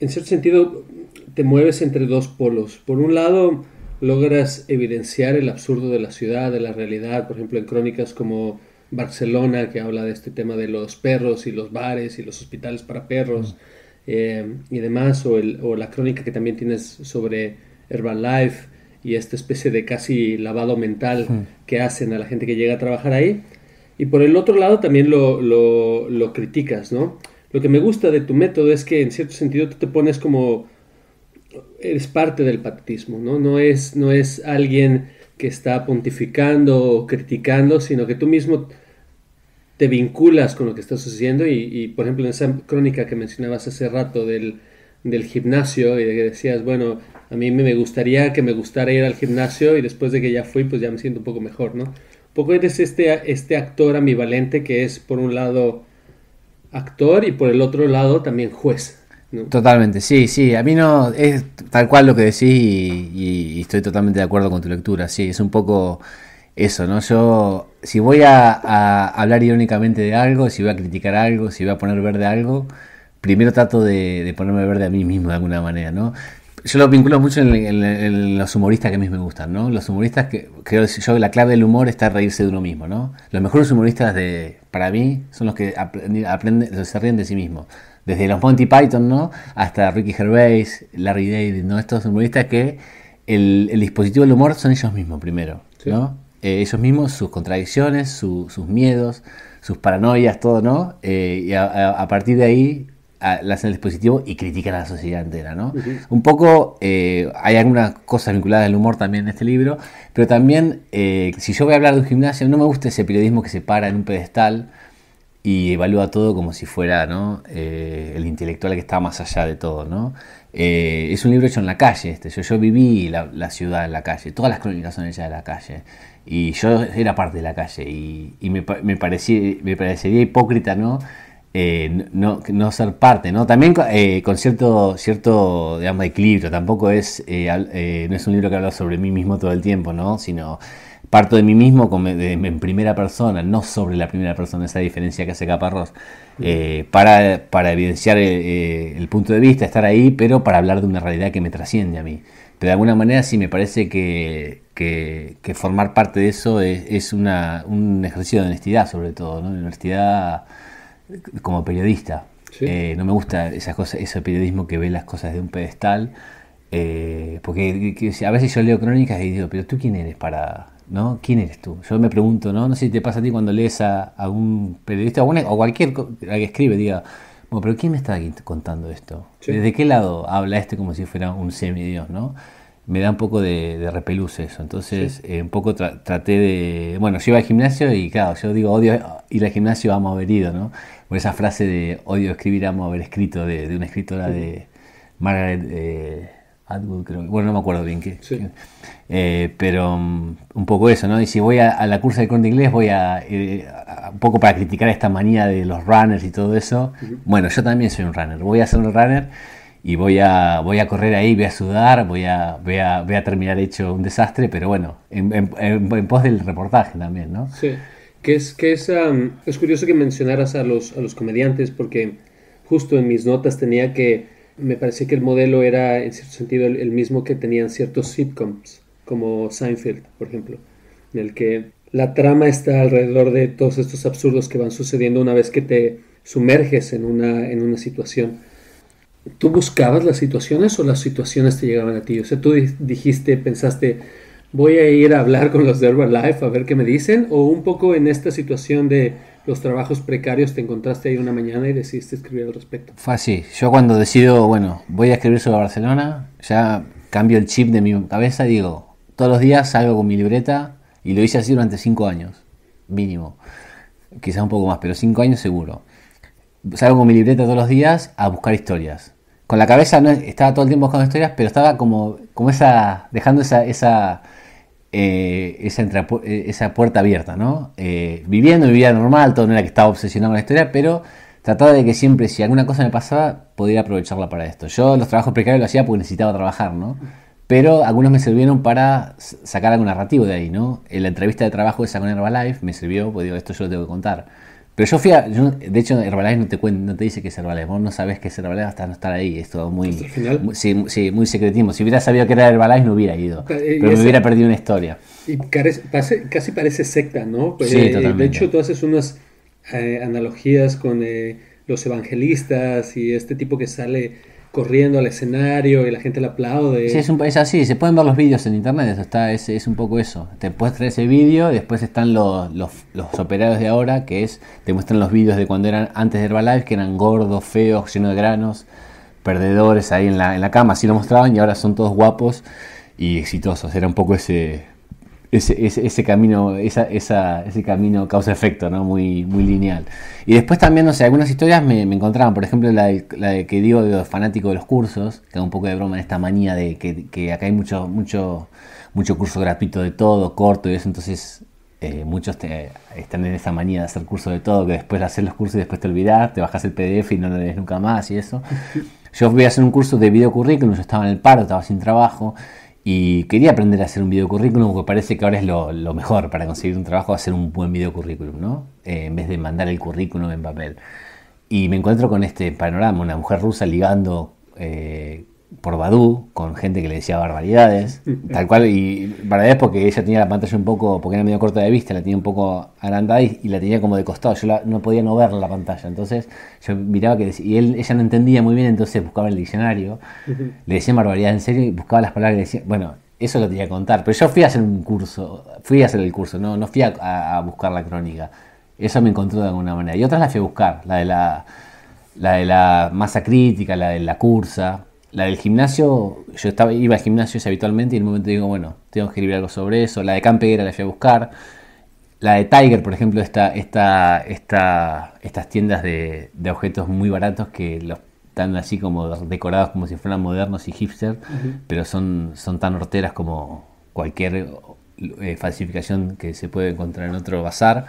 Speaker 1: en cierto sentido, te mueves entre dos polos. Por un lado, logras evidenciar el absurdo de la ciudad, de la realidad, por ejemplo, en crónicas como Barcelona, que habla de este tema de los perros y los bares y los hospitales para perros eh, y demás, o, la crónica que también tienes sobre Life y esta especie de casi lavado mental que hacen a la gente que llega a trabajar ahí. Y por el otro lado también lo, criticas, ¿no? Lo que me gusta de tu método es que en cierto sentido tú te pones como... eres parte del patetismo, ¿no? No es, no es alguien que está pontificando o criticando, sino que tú mismo te vinculas con lo que está sucediendo y, por ejemplo, en esa crónica que mencionabas hace rato del, gimnasio y de que decías, bueno, a mí me gustaría que me gustara ir al gimnasio y después de que ya fui, pues ya me siento un poco mejor, ¿no? Un poco eres este, este actor ambivalente que es por un lado actor y por el otro lado también juez.
Speaker 2: Totalmente, sí, sí. A mí no es tal cual lo que decís y, estoy totalmente de acuerdo con tu lectura. Sí, es un poco eso, ¿no? Yo, si voy a, hablar irónicamente de algo, si voy a criticar algo, si voy a poner verde algo, primero trato de, ponerme verde a mí mismo de alguna manera, ¿no? Yo lo vinculo mucho en, los humoristas que a mí me gustan, ¿no? Los humoristas que creo yo la clave del humor está reírse de uno mismo, ¿no? Los mejores humoristas de para mí son los que aprenden, se ríen de sí mismos desde los Monty Python, ¿no? Hasta Ricky Gervais, Larry David, ¿no? Estos humoristas que el, dispositivo del humor son ellos mismos primero, ¿no? Eh, ellos mismos, sus contradicciones, sus miedos, sus paranoias, todo, ¿no? Eh, y a, partir de ahí a, hacen el dispositivo y critican a la sociedad entera, ¿no? Un poco, eh, hay algunas cosas vinculadas al humor también en este libro, pero también, si yo voy a hablar de un gimnasio, no me gusta ese periodismo que se para en un pedestal, y evalúa todo como si fuera eh, el intelectual que está más allá de todo. ¿no? Eh, es un libro hecho en la calle, este. yo, yo viví la, ciudad en la calle, todas las crónicas son hechas de la calle, y yo era parte de la calle, y, me, me, parecía, me parecería hipócrita eh, ¿no? no, no, ser parte, ¿no? También con cierto, cierto equilibrio, tampoco es, no es un libro que habla sobre mí mismo todo el tiempo, ¿no? Sino Parto de mí mismo en primera persona, no sobre la primera persona, esa diferencia que hace Caparrós, eh, para, para, evidenciar eh, eh, el, punto de vista, estar ahí, pero para hablar de una realidad que me trasciende a mí. Pero de alguna manera sí me parece que, formar parte de eso es, un ejercicio de honestidad, sobre todo, ¿no? honestidad como periodista. no me gusta esas cosas, ese periodismo que ve las cosas de un pedestal. porque a veces yo leo crónicas y digo, pero tú quién eres para ¿no? ¿Quién eres tú? Yo me pregunto, ¿no? No sé si te pasa a ti cuando lees a, algún periodista o, cualquier que escribe, diga, bueno, pero ¿quién me está contando esto? ¿Desde qué lado habla este como si fuera un semidios, ¿no? Me da un poco de, de eso. Entonces, eh, un poco traté de. Bueno, yo iba al gimnasio y, claro, yo digo, odio ir al gimnasio, amo haber ido, ¿no? Por esa frase de odio escribir, amo haber escrito, de, una escritora de Margaret. Eh, bueno, no me acuerdo bien qué. Eh, pero mm, un poco eso, ¿no? Y si voy a, la cursa de corte inglés, voy eh, a, un poco para criticar esta manía de los runners y todo eso. Bueno, yo también soy un runner. Voy a ser un runner y voy a, voy a correr ahí, voy a sudar, voy a, a, terminar hecho un desastre, pero bueno, en, pos del reportaje también, ¿no? Sí.
Speaker 1: Que es, que es, es curioso que mencionaras a los, a los comediantes porque justo en mis notas tenía que me parecía que el modelo era en cierto sentido el, mismo que tenían ciertos sitcoms, como Seinfeld, por ejemplo, en el que la trama está alrededor de todos estos absurdos que van sucediendo una vez que te sumerges en una, en una situación. ¿Tú buscabas las situaciones o las situaciones te llegaban a ti? O sea, tú dijiste, pensaste, voy a ir a hablar con los de life a ver qué me dicen, o un poco en esta situación de los trabajos precarios te encontraste ahí una mañana y decidiste escribir al respecto?
Speaker 2: Fue así. Yo cuando decido, bueno, voy a escribir sobre Barcelona, ya cambio el chip de mi cabeza y digo, todos los días salgo con mi libreta y lo hice así durante cinco años, mínimo. Quizás un poco más, pero cinco años seguro. Salgo con mi libreta todos los días a buscar historias. Con la cabeza no estaba todo el tiempo buscando historias, pero estaba como, como esa, dejando esa, esa eh, esa, puerta abierta, ¿no? Eh, viviendo mi vida normal, todo no era que estaba obsesionado con la historia, pero trataba de que siempre, si alguna cosa me pasaba, podía aprovecharla para esto. Yo los trabajos precarios los hacía porque necesitaba trabajar, ¿no? Pero algunos me sirvieron para sacar algún narrativo de ahí, ¿no? En la entrevista de trabajo de con Herbalife me sirvió, porque digo, esto yo lo tengo que contar. Pero yo fui de hecho, Herbalife no te, no te dice que es Herbalife. Vos no sabés que es Herbalife hasta no estar ahí. Es todo muy. sí, muy secretismo. Si hubiera sabido que era Herbalife, no hubiera ido. Eh, Pero me hubiera perdido una historia.
Speaker 1: Y casi parece secta, ¿no? sí, pues, De hecho, tú haces unas eh, analogías con eh, los evangelistas y este tipo que sale corriendo al escenario y la gente le aplaude. Sí, es, un,
Speaker 2: es así, se pueden ver los vídeos en internet, eso está, es, es un poco eso. Te puedes ese vídeo, después están los, los, operarios de ahora, que es, te muestran los vídeos de cuando eran antes de Herbalife, que eran gordos, feos, llenos de granos, perdedores ahí en la, en la cama, así lo mostraban y ahora son todos guapos y exitosos. Era un poco ese, ese, camino, ese camino causa-efecto, ¿no? Muy, muy lineal. Y después también, no sé, algunas historias me, encontraban, por ejemplo, la, la que digo de los fanáticos de los cursos, que da un poco de broma en esta manía de que, acá hay mucho, mucho, mucho curso gratuito de todo, corto y eso, entonces eh, muchos están en esa manía de hacer curso de todo, que después hacer los cursos y después te olvidás, te bajas el PDF y no lo lees nunca más y eso. Yo fui a hacer un curso de video currículum, yo estaba en el paro, estaba sin trabajo, y quería aprender a hacer un videocurrículum, porque parece que ahora es lo, mejor para conseguir un trabajo, hacer un buen videocurrículum, ¿no? Eh, en vez de mandar el currículum en papel. Y me encuentro con este panorama, una mujer rusa ligando eh, por Badu, con gente que le decía barbaridades, tal cual, y barbaridades porque ella tenía la pantalla un poco, porque era medio corta de vista, la tenía un poco agrandada y, la tenía como de costado, yo no podía no ver la pantalla, entonces yo miraba que, y él, ella no entendía muy bien, entonces buscaba el diccionario, le decía barbaridades en serio y buscaba las palabras y decía, bueno, eso lo tenía que contar, pero yo fui a hacer un curso, fui a hacer el curso, no, no fui a, buscar la crónica, eso me encontró de alguna manera, y otras las fui a buscar, la de la, la, de la masa crítica, la de la cursa, la del gimnasio, yo estaba, iba al gimnasio habitualmente y en un momento digo, bueno, tengo que escribir algo sobre eso. La de Campeguera la fui a buscar. La de Tiger, por ejemplo, esta, esta, esta, estas tiendas de, objetos muy baratos que los están así como decorados como si fueran modernos y hipster, pero son, son tan horteras como cualquier eh, falsificación que se puede encontrar en otro bazar.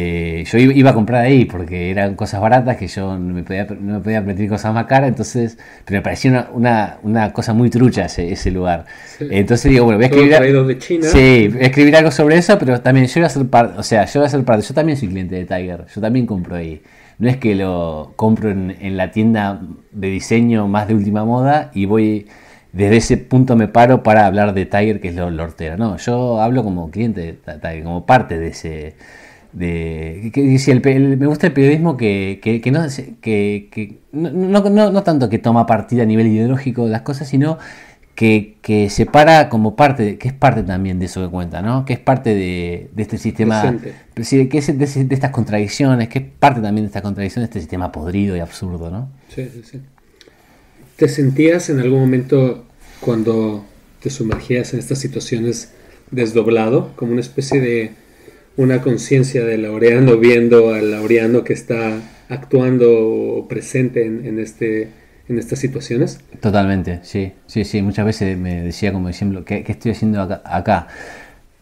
Speaker 2: Eh, yo iba a comprar ahí porque eran cosas baratas que yo no me podía, no permitir cosas más caras, entonces, pero me parecía una, una, cosa muy trucha ese, ese lugar. Entonces digo, bueno, voy a escribir, escribir algo sobre eso, pero también yo voy a ser parte, o sea, yo voy a ser parte, yo también soy cliente de Tiger, yo también compro ahí. No es que lo compro en, en la tienda de diseño más de última moda y voy desde ese punto me paro para hablar de Tiger, que es lo, lo No, yo hablo como cliente de Tiger, como parte de ese de que me gusta el periodismo que, no que, no, tanto que toma partida a nivel ideológico de las cosas sino que, que separa como parte que es parte también de eso que cuenta no que es parte de, este sistema pues, que es de, estas contradicciones que es parte también de estas contradicciones de este sistema podrido y absurdo
Speaker 1: te sentías en algún momento cuando te sumergías en estas situaciones desdoblado como una especie de una conciencia de Laureano viendo al Laureano que está actuando presente en, este, en estas
Speaker 2: situaciones? Totalmente, sí, sí, sí. Muchas veces me decía como diciendo ¿qué, estoy haciendo acá,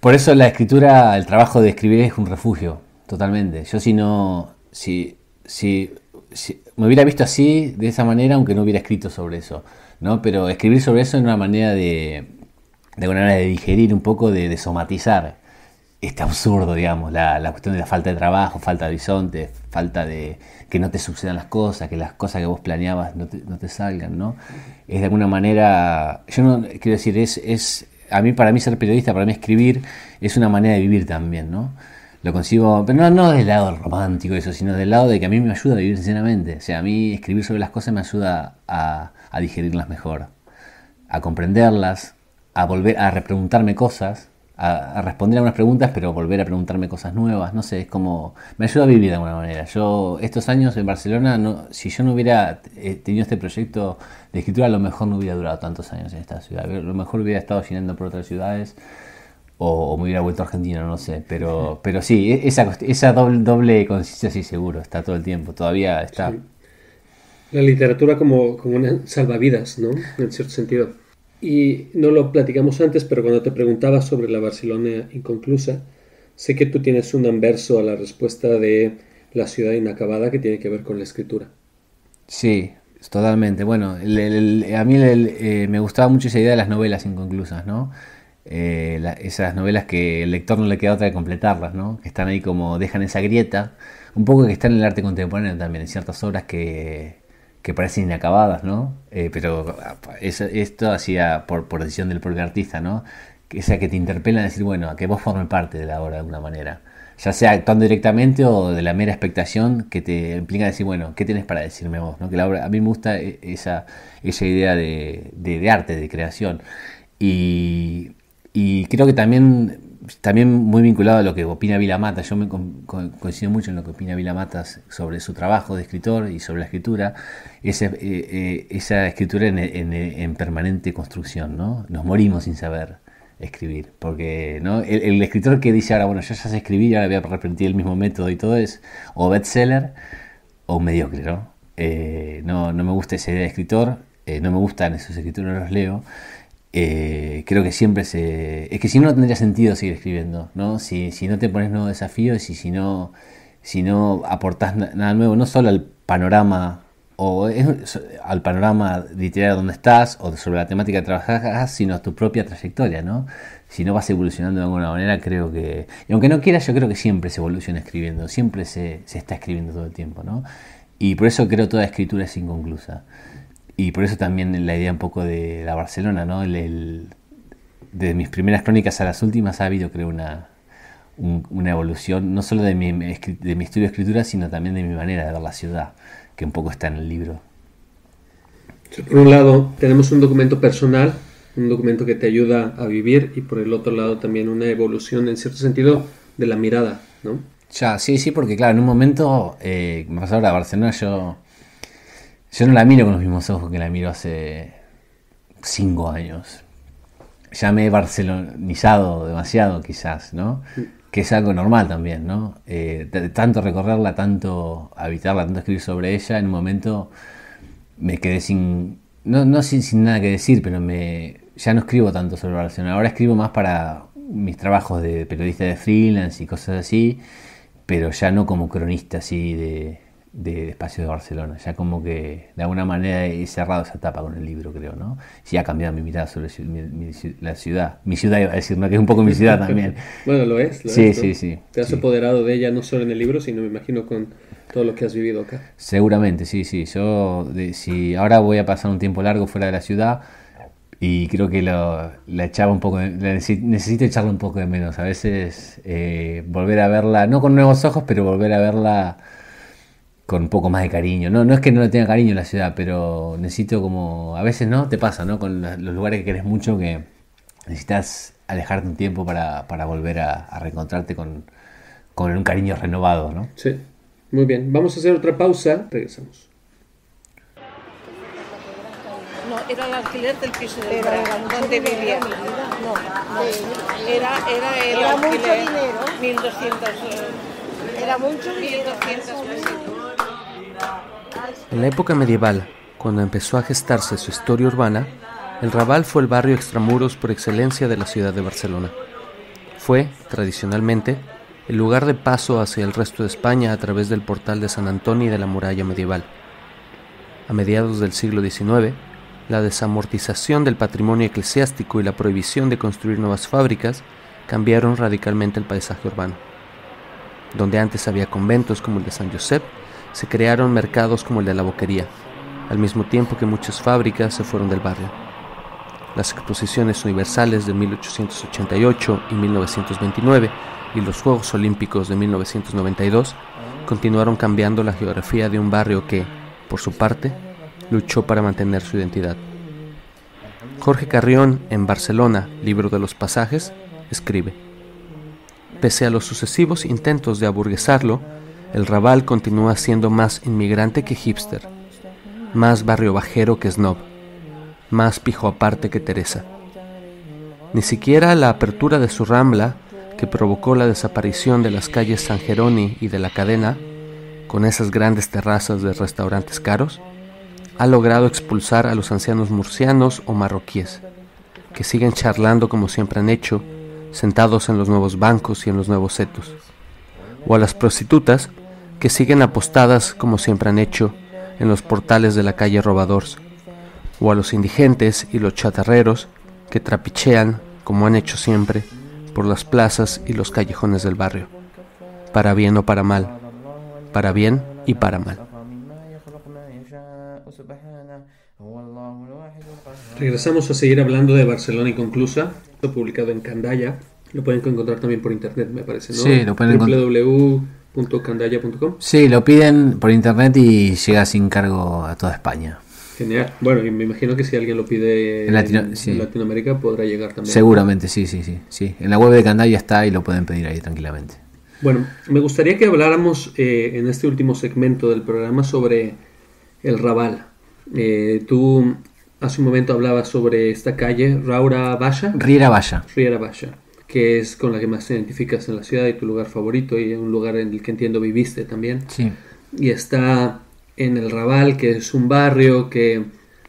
Speaker 2: Por eso la escritura, el trabajo de escribir es un refugio, totalmente. Yo si no, si, si, me hubiera visto así, de esa manera, aunque no hubiera escrito sobre eso, ¿no? Pero escribir sobre eso es una manera de, de una manera de digerir un poco, de, de somatizar este absurdo, digamos, la, cuestión de la falta de trabajo, falta de horizonte, falta de que no te sucedan las cosas, que las cosas que vos planeabas no te, salgan, ¿no? Es de alguna manera, yo no quiero decir, es, es, a mí para mí ser periodista, para mí escribir, es una manera de vivir también, ¿no? Lo consigo, pero no, no del lado romántico eso, sino del lado de que a mí me ayuda a vivir sinceramente. O sea, a mí escribir sobre las cosas me ayuda a, a digerirlas mejor, a comprenderlas, a volver a repreguntarme cosas a, responder a, unas preguntas, pero volver a preguntarme cosas nuevas. No sé, es como. Me ayuda a vivir de alguna manera. Yo, estos años en Barcelona, no, si yo no hubiera eh, tenido este proyecto de escritura, a lo mejor no hubiera durado tantos años en esta ciudad. A lo mejor hubiera estado llenando por otras ciudades. O, me hubiera vuelto argentina no sé. Pero, pero sí, e, esa, esa doble, doble conciencia sí seguro, está todo el tiempo, todavía está.
Speaker 1: La literatura como, como una salvavidas, ¿no? En cierto sentido y no lo platicamos antes, pero cuando te preguntaba sobre la Barcelona inconclusa, sé que tú tienes un anverso a la respuesta de la ciudad inacabada que tiene que ver con la escritura.
Speaker 2: Sí, totalmente. Bueno, a mí eh, me gustaba mucho esa idea de las novelas inconclusas, ¿no? Eh, esas novelas que el lector no le queda otra que completarlas, ¿no? Que están ahí como dejan esa grieta, un poco que está en el arte contemporáneo también, en ciertas obras que, que parecen inacabadas, ¿no? Eh, pero ah, esto hacía por, decisión del propio artista, ¿no? Esa que te interpela a decir, bueno, a que vos formes parte de la obra de alguna manera. Ya sea actuando directamente o de la mera expectación que te implica decir, bueno, ¿qué tenés para decirme vos? Que la obra, a mí me gusta e, esa, esa idea de, arte, de creación. Y, y creo que también también muy vinculado a lo que opina Vila yo me coincido mucho en lo que opina Vila sobre su trabajo de escritor y sobre la escritura, esa, eh, eh, esa escritura en, permanente construcción, ¿no? Nos morimos sin saber escribir, porque ¿no? El, escritor que dice ahora, bueno, yo ya sé escribir, ahora voy a repetir el mismo método y todo es o bestseller o mediocre, ¿no? Eh, no, no me gusta esa idea de escritor, no me gustan esos escritores, no los leo. Eh, creo que siempre se... Es que si no, no tendría sentido seguir escribiendo, ¿no? Si, si no te pones nuevos desafíos y si no, si no aportás nada nuevo, no solo al panorama o al panorama literario donde estás o sobre la temática que trabajas, sino a tu propia trayectoria, ¿no? Si no vas evolucionando de alguna manera, creo que... Y aunque no quieras, yo creo que siempre se evoluciona escribiendo, siempre se, se está escribiendo todo el tiempo, ¿no? Y por eso creo toda escritura es inconclusa. Y por eso también la idea un poco de la Barcelona, ¿no? El, de mis primeras crónicas a las últimas ha habido, creo, una, evolución, no solo de mi, de mi estudio de escritura, sino también de mi manera de ver la ciudad, que un poco está en el libro. Por un
Speaker 1: lado, tenemos un documento personal, un documento que te ayuda a vivir, y por el otro lado también una evolución, en cierto sentido, de la mirada, ¿no?
Speaker 2: Ya, sí, sí, porque claro, en un momento, eh, más ahora Barcelona, yo yo no la miro con los mismos ojos que la miro hace cinco años. Ya me he barcelonizado demasiado, quizás, ¿no? Que es algo normal también, ¿no? Eh, tanto recorrerla, tanto habitarla, tanto escribir sobre ella, en un momento me quedé sin. No, no sin, sin nada que decir, pero me, ya no escribo tanto sobre Barcelona. Ahora escribo más para mis trabajos de periodista de freelance y cosas así, pero ya no como cronista así de, de Espacio de Barcelona. Ya como que de alguna manera he cerrado esa etapa con el libro, creo, ¿no? Sí ha cambiado mi mirada sobre la ciudad. Mi ciudad iba a decir, ¿no? Que es un poco mi ciudad también. bueno, lo es. Lo sí, es, sí, sí. Te has
Speaker 1: apoderado de ella no solo en el libro, sino me imagino con todo lo que has vivido acá.
Speaker 2: Seguramente, sí, sí. Yo, si ahora voy a pasar un tiempo largo fuera de la ciudad, y creo que la echaba un poco, necesito echarla un poco de menos. A veces eh, volver a verla, no con nuevos ojos, pero volver a verla con un poco más de cariño. No, no es que no le tenga cariño la ciudad, pero necesito como. A veces no te pasa, ¿no? Con los lugares que querés mucho que necesitas alejarte un tiempo para, para volver a, reencontrarte con, con, un cariño renovado, ¿no? Sí. Muy bien. Vamos a hacer otra pausa. Regresamos. No, era el alquiler del piso donde vivía. No, era, era eh, era mucho dinero. 1200. Era mucho 1200
Speaker 1: en la época medieval, cuando empezó a gestarse su historia urbana, el Raval fue el barrio extramuros por excelencia de la ciudad de Barcelona. Fue, tradicionalmente, el lugar de paso hacia el resto de España a través del portal de San Antonio y de la muralla medieval. A mediados del siglo XIX, la desamortización del patrimonio eclesiástico y la prohibición de construir nuevas fábricas cambiaron radicalmente el paisaje urbano. Donde antes había conventos como el de San Josep, se crearon mercados como el de la boquería, al mismo tiempo que muchas fábricas se fueron del barrio. Las exposiciones universales de 1888 y 1929 y los Juegos Olímpicos de 1992 continuaron cambiando la geografía de un barrio que, por su parte, luchó para mantener su identidad. Jorge Carrión, en Barcelona, libro de los pasajes, escribe, Pese a los sucesivos intentos de aburguesarlo, el Raval continúa siendo más inmigrante que hipster, más barrio bajero que snob, más pijo aparte que Teresa. Ni siquiera la apertura de su rambla, que provocó la desaparición de las calles San Jeroni y de la cadena, con esas grandes terrazas de restaurantes caros, ha logrado expulsar a los ancianos murcianos o marroquíes, que siguen charlando como siempre han hecho, sentados en los nuevos bancos y en los nuevos setos o a las prostitutas que siguen apostadas como siempre han hecho en los portales de la calle robadores o a los indigentes y los chatarreros que trapichean como han hecho siempre por las plazas y los callejones del barrio, para bien o para mal, para bien
Speaker 2: y para mal. Regresamos
Speaker 1: a seguir hablando de Barcelona conclusa publicado en Candaya, lo pueden encontrar también por internet, me parece, ¿no? Sí, lo pueden www.candaya.com.
Speaker 2: Sí, lo piden por internet y llega sin cargo a toda España.
Speaker 1: Genial. Bueno, y me imagino que si alguien lo pide en, Latinoamérica podrá llegar también. Seguramente,
Speaker 2: sí, sí, sí, sí. En la web de Candaya está y lo pueden pedir ahí tranquilamente.
Speaker 1: Bueno, me gustaría que habláramos eh, en este último segmento del programa sobre el Raval. Eh, tú hace un momento hablabas sobre esta calle, Raura Vaya Riera Valla. Riera Valla que es con la que más te identificas en la ciudad y tu lugar favorito y un lugar en el que entiendo viviste también. Sí. Y está en el Raval, que es un barrio que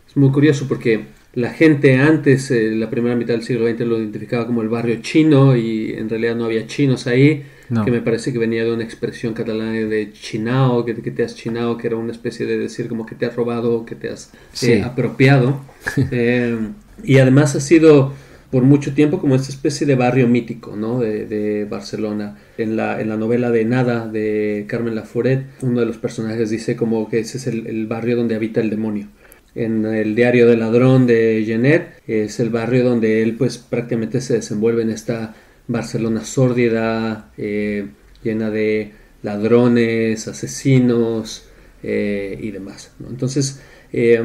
Speaker 1: es muy curioso porque la gente antes, eh, la primera mitad del siglo XX, lo identificaba como el barrio chino y en realidad no había chinos ahí, que me parece que venía de una expresión catalana de chinao, que, que, te has chinao, que era una especie de decir como que te has robado, que te has eh, apropiado. Eh, y además ha sido por mucho tiempo como esta especie de barrio mítico ¿no? de, Barcelona. En la, novela de Nada de Carmen Laforet, uno de los personajes dice como que ese es el, barrio donde habita el demonio. En el diario del ladrón de Genet es el barrio donde él pues prácticamente se desenvuelve en esta Barcelona sórdida, eh, llena de ladrones, asesinos eh, y demás. Entonces, eh,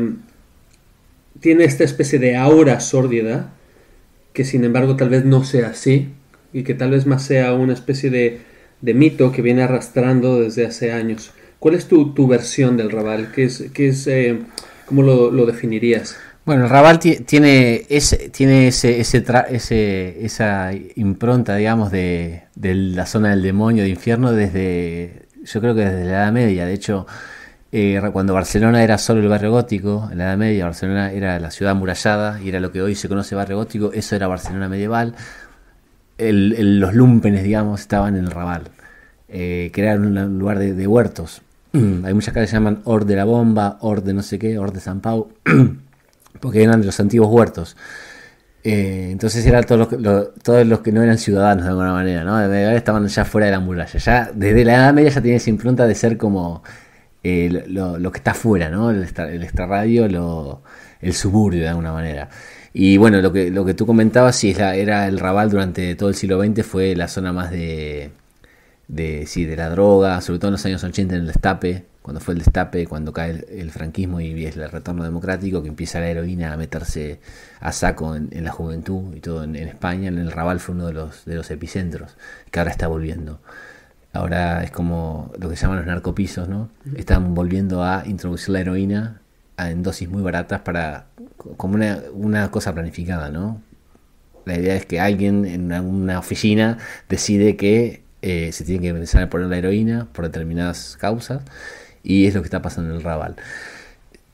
Speaker 1: tiene esta especie de aura sórdida que sin embargo tal vez no sea así y que tal vez más sea una especie de, de mito que viene arrastrando desde hace años. ¿Cuál es tu, versión del Raval? ¿Qué es, qué es, eh, ¿Cómo lo, definirías?
Speaker 2: Bueno, el Raval tiene, ese, tiene ese, esa impronta, digamos, de, la zona del demonio, de infierno, desde, yo creo que desde la Edad Media. De hecho, eh, cuando Barcelona era solo el barrio gótico, en la Edad Media, Barcelona era la ciudad amurallada y era lo que hoy se conoce barrio gótico, eso era Barcelona medieval. los lumpenes, digamos, estaban en el Raval, eh, que un lugar de, huertos. Hay muchas calles que llaman Or de la Bomba, Or de no sé qué, Or de San Pau, porque eran de los antiguos huertos. Eh, entonces eran todos los, todos los que no eran ciudadanos de alguna manera, ¿no? estaban ya fuera de la muralla. Ya desde la Edad Media ya tenía esa impronta de ser como eh, lo, que está afuera, ¿no? El, extra, el extrarradio, lo, el suburbio de alguna manera. Y bueno, lo que, lo que tú comentabas, si era el Raval durante todo el siglo XX, fue la zona más de, de, sí, de la droga, sobre todo en los años 80 en el destape, cuando fue el destape, cuando cae el, franquismo y es el retorno democrático, que empieza la heroína a meterse a saco en, la juventud y todo en, en, España, en el Raval fue uno de los, de los epicentros, que ahora está volviendo. Ahora es como lo que se llaman los narcopisos, ¿no? Están volviendo a introducir la heroína en dosis muy baratas para como una, cosa planificada, ¿no? La idea es que alguien en una oficina decide que eh, se tiene que empezar a poner la heroína por determinadas causas y es lo que está pasando en el Raval.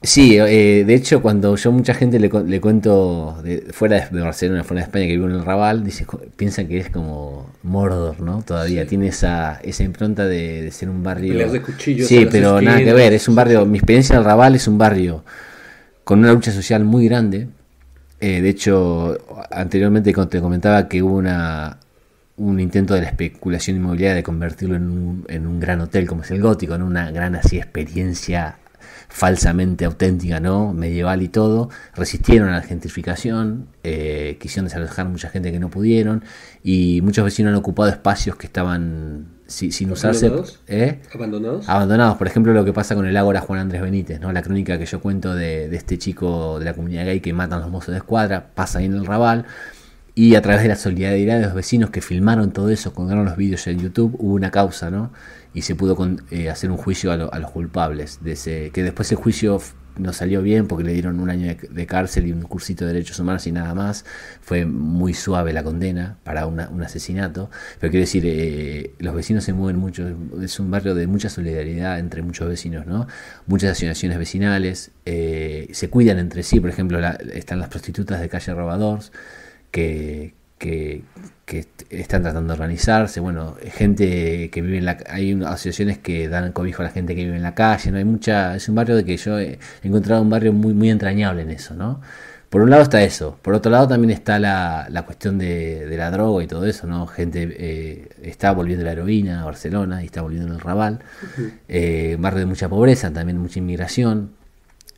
Speaker 2: Sí, eh, de hecho, cuando yo mucha gente le, cuento fuera de Barcelona, fuera de España, que vivo en el Raval, dice, piensan que es como Mordor, ¿no? Todavía tiene esa, esa impronta de, ser un barrio. de Sí, pero nada que ver. Es un barrio. Mi experiencia en el Raval es un barrio con una lucha social muy grande. Eh, de hecho, anteriormente te comentaba que hubo una, un intento de la especulación inmobiliaria de convertirlo en un, gran hotel como es el gótico, en una gran así experiencia falsamente auténtica, ¿no? Medieval y todo, resistieron a la gentrificación, eh, quisieron desalojar mucha gente que no pudieron y muchos vecinos han ocupado espacios que estaban sin usarse. ¿eh? ¿Abandonados? ¿Abandonados? Por ejemplo, lo que pasa con el Ágora Juan Andrés Benítez, ¿no? La crónica que yo cuento de, este chico de la comunidad gay que matan a los mozos de escuadra, pasa ahí en el Raval. Y a través de la solidaridad de los vecinos que filmaron todo eso, con los vídeos en YouTube, hubo una causa, ¿no? y se pudo eh, hacer un juicio a, los culpables, que después el juicio no salió bien porque le dieron un año de, cárcel y un cursito de derechos humanos y nada más. Fue muy suave la condena para un asesinato. Pero quiero decir, eh, los vecinos se mueven mucho. Es un barrio de mucha solidaridad entre muchos vecinos, ¿no? Muchas asociaciones vecinales eh, se cuidan entre sí. Por ejemplo, están las prostitutas de calle robadores Que, que, están tratando de organizarse, bueno, gente que vive en la hay asociaciones que dan cobijo a la gente que vive en la calle, ¿no? Hay mucha, es un barrio de que yo he encontrado un barrio muy, muy entrañable en eso, ¿no? Por un lado está eso, por otro lado también está la, la cuestión de, la droga y todo eso, ¿no? Gente eh, está volviendo la heroína a Barcelona y está volviendo el Raval, eh, barrio de mucha pobreza, también mucha inmigración,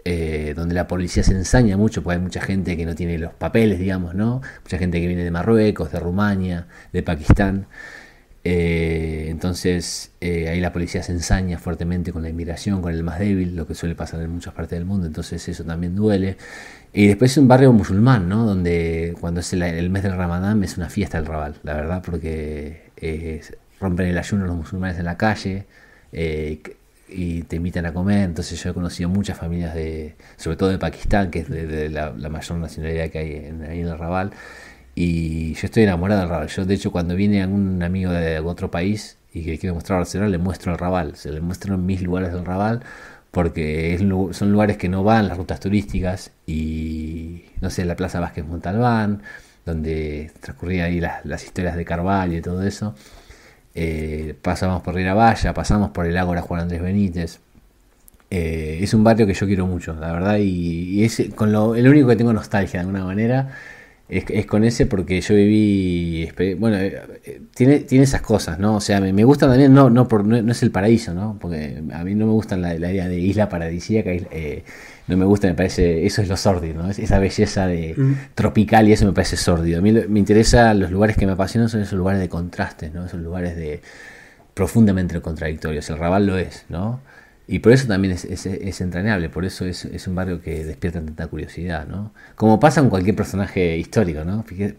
Speaker 2: eh, donde la policía se ensaña mucho, porque hay mucha gente que no tiene los papeles, digamos, ¿no? Mucha gente que viene de Marruecos, de Rumania, de Pakistán. Eh, entonces eh, ahí la policía se ensaña fuertemente con la inmigración, con el más débil, lo que suele pasar en muchas partes del mundo, entonces eso también duele. Y después es un barrio musulmán, ¿no? Donde cuando es el, mes del Ramadán es una fiesta el Raval, la verdad, porque rompen el ayuno los musulmanes en la calle, y te invitan a comer. Entonces yo he conocido muchas familias, de, sobre todo de Pakistán, que es de, la, mayor nacionalidad que hay en, el Raval. Y yo estoy enamorado del Raval. Yo, de hecho, cuando viene algún amigo de otro país y que quiero mostrar Barcelona, le muestro el Raval. Se le muestro mis lugares del Raval porque son lugares que no van las rutas turísticas y, no sé, la Plaza Vázquez Montalbán, donde transcurrían ahí las, las historias de Carvalho y todo eso. Eh, pasamos por Riera Valla, pasamos por el Ágora Juan Andrés Benítez. Eh, es un barrio que yo quiero mucho, la verdad, y, es con lo, el único que tengo nostalgia de alguna manera es, con ese porque yo viví, bueno, eh, tiene, tiene esas cosas, ¿no? O sea, me, me gusta también, no, no, por, no, es el paraíso, ¿no? Porque a mí no me gusta la, la idea de isla paradisíaca, eh, no me gusta, me parece, eso es lo sórdido, ¿no? esa belleza de mm. tropical y eso me parece sórdido. A mí me interesan los lugares que me apasionan son esos lugares de contrastes, ¿no? esos lugares de profundamente contradictorios, el Raval lo es, ¿no? Y por eso también es, es, entrañable, por eso es, un barrio que despierta tanta curiosidad, Como pasa con cualquier personaje histórico,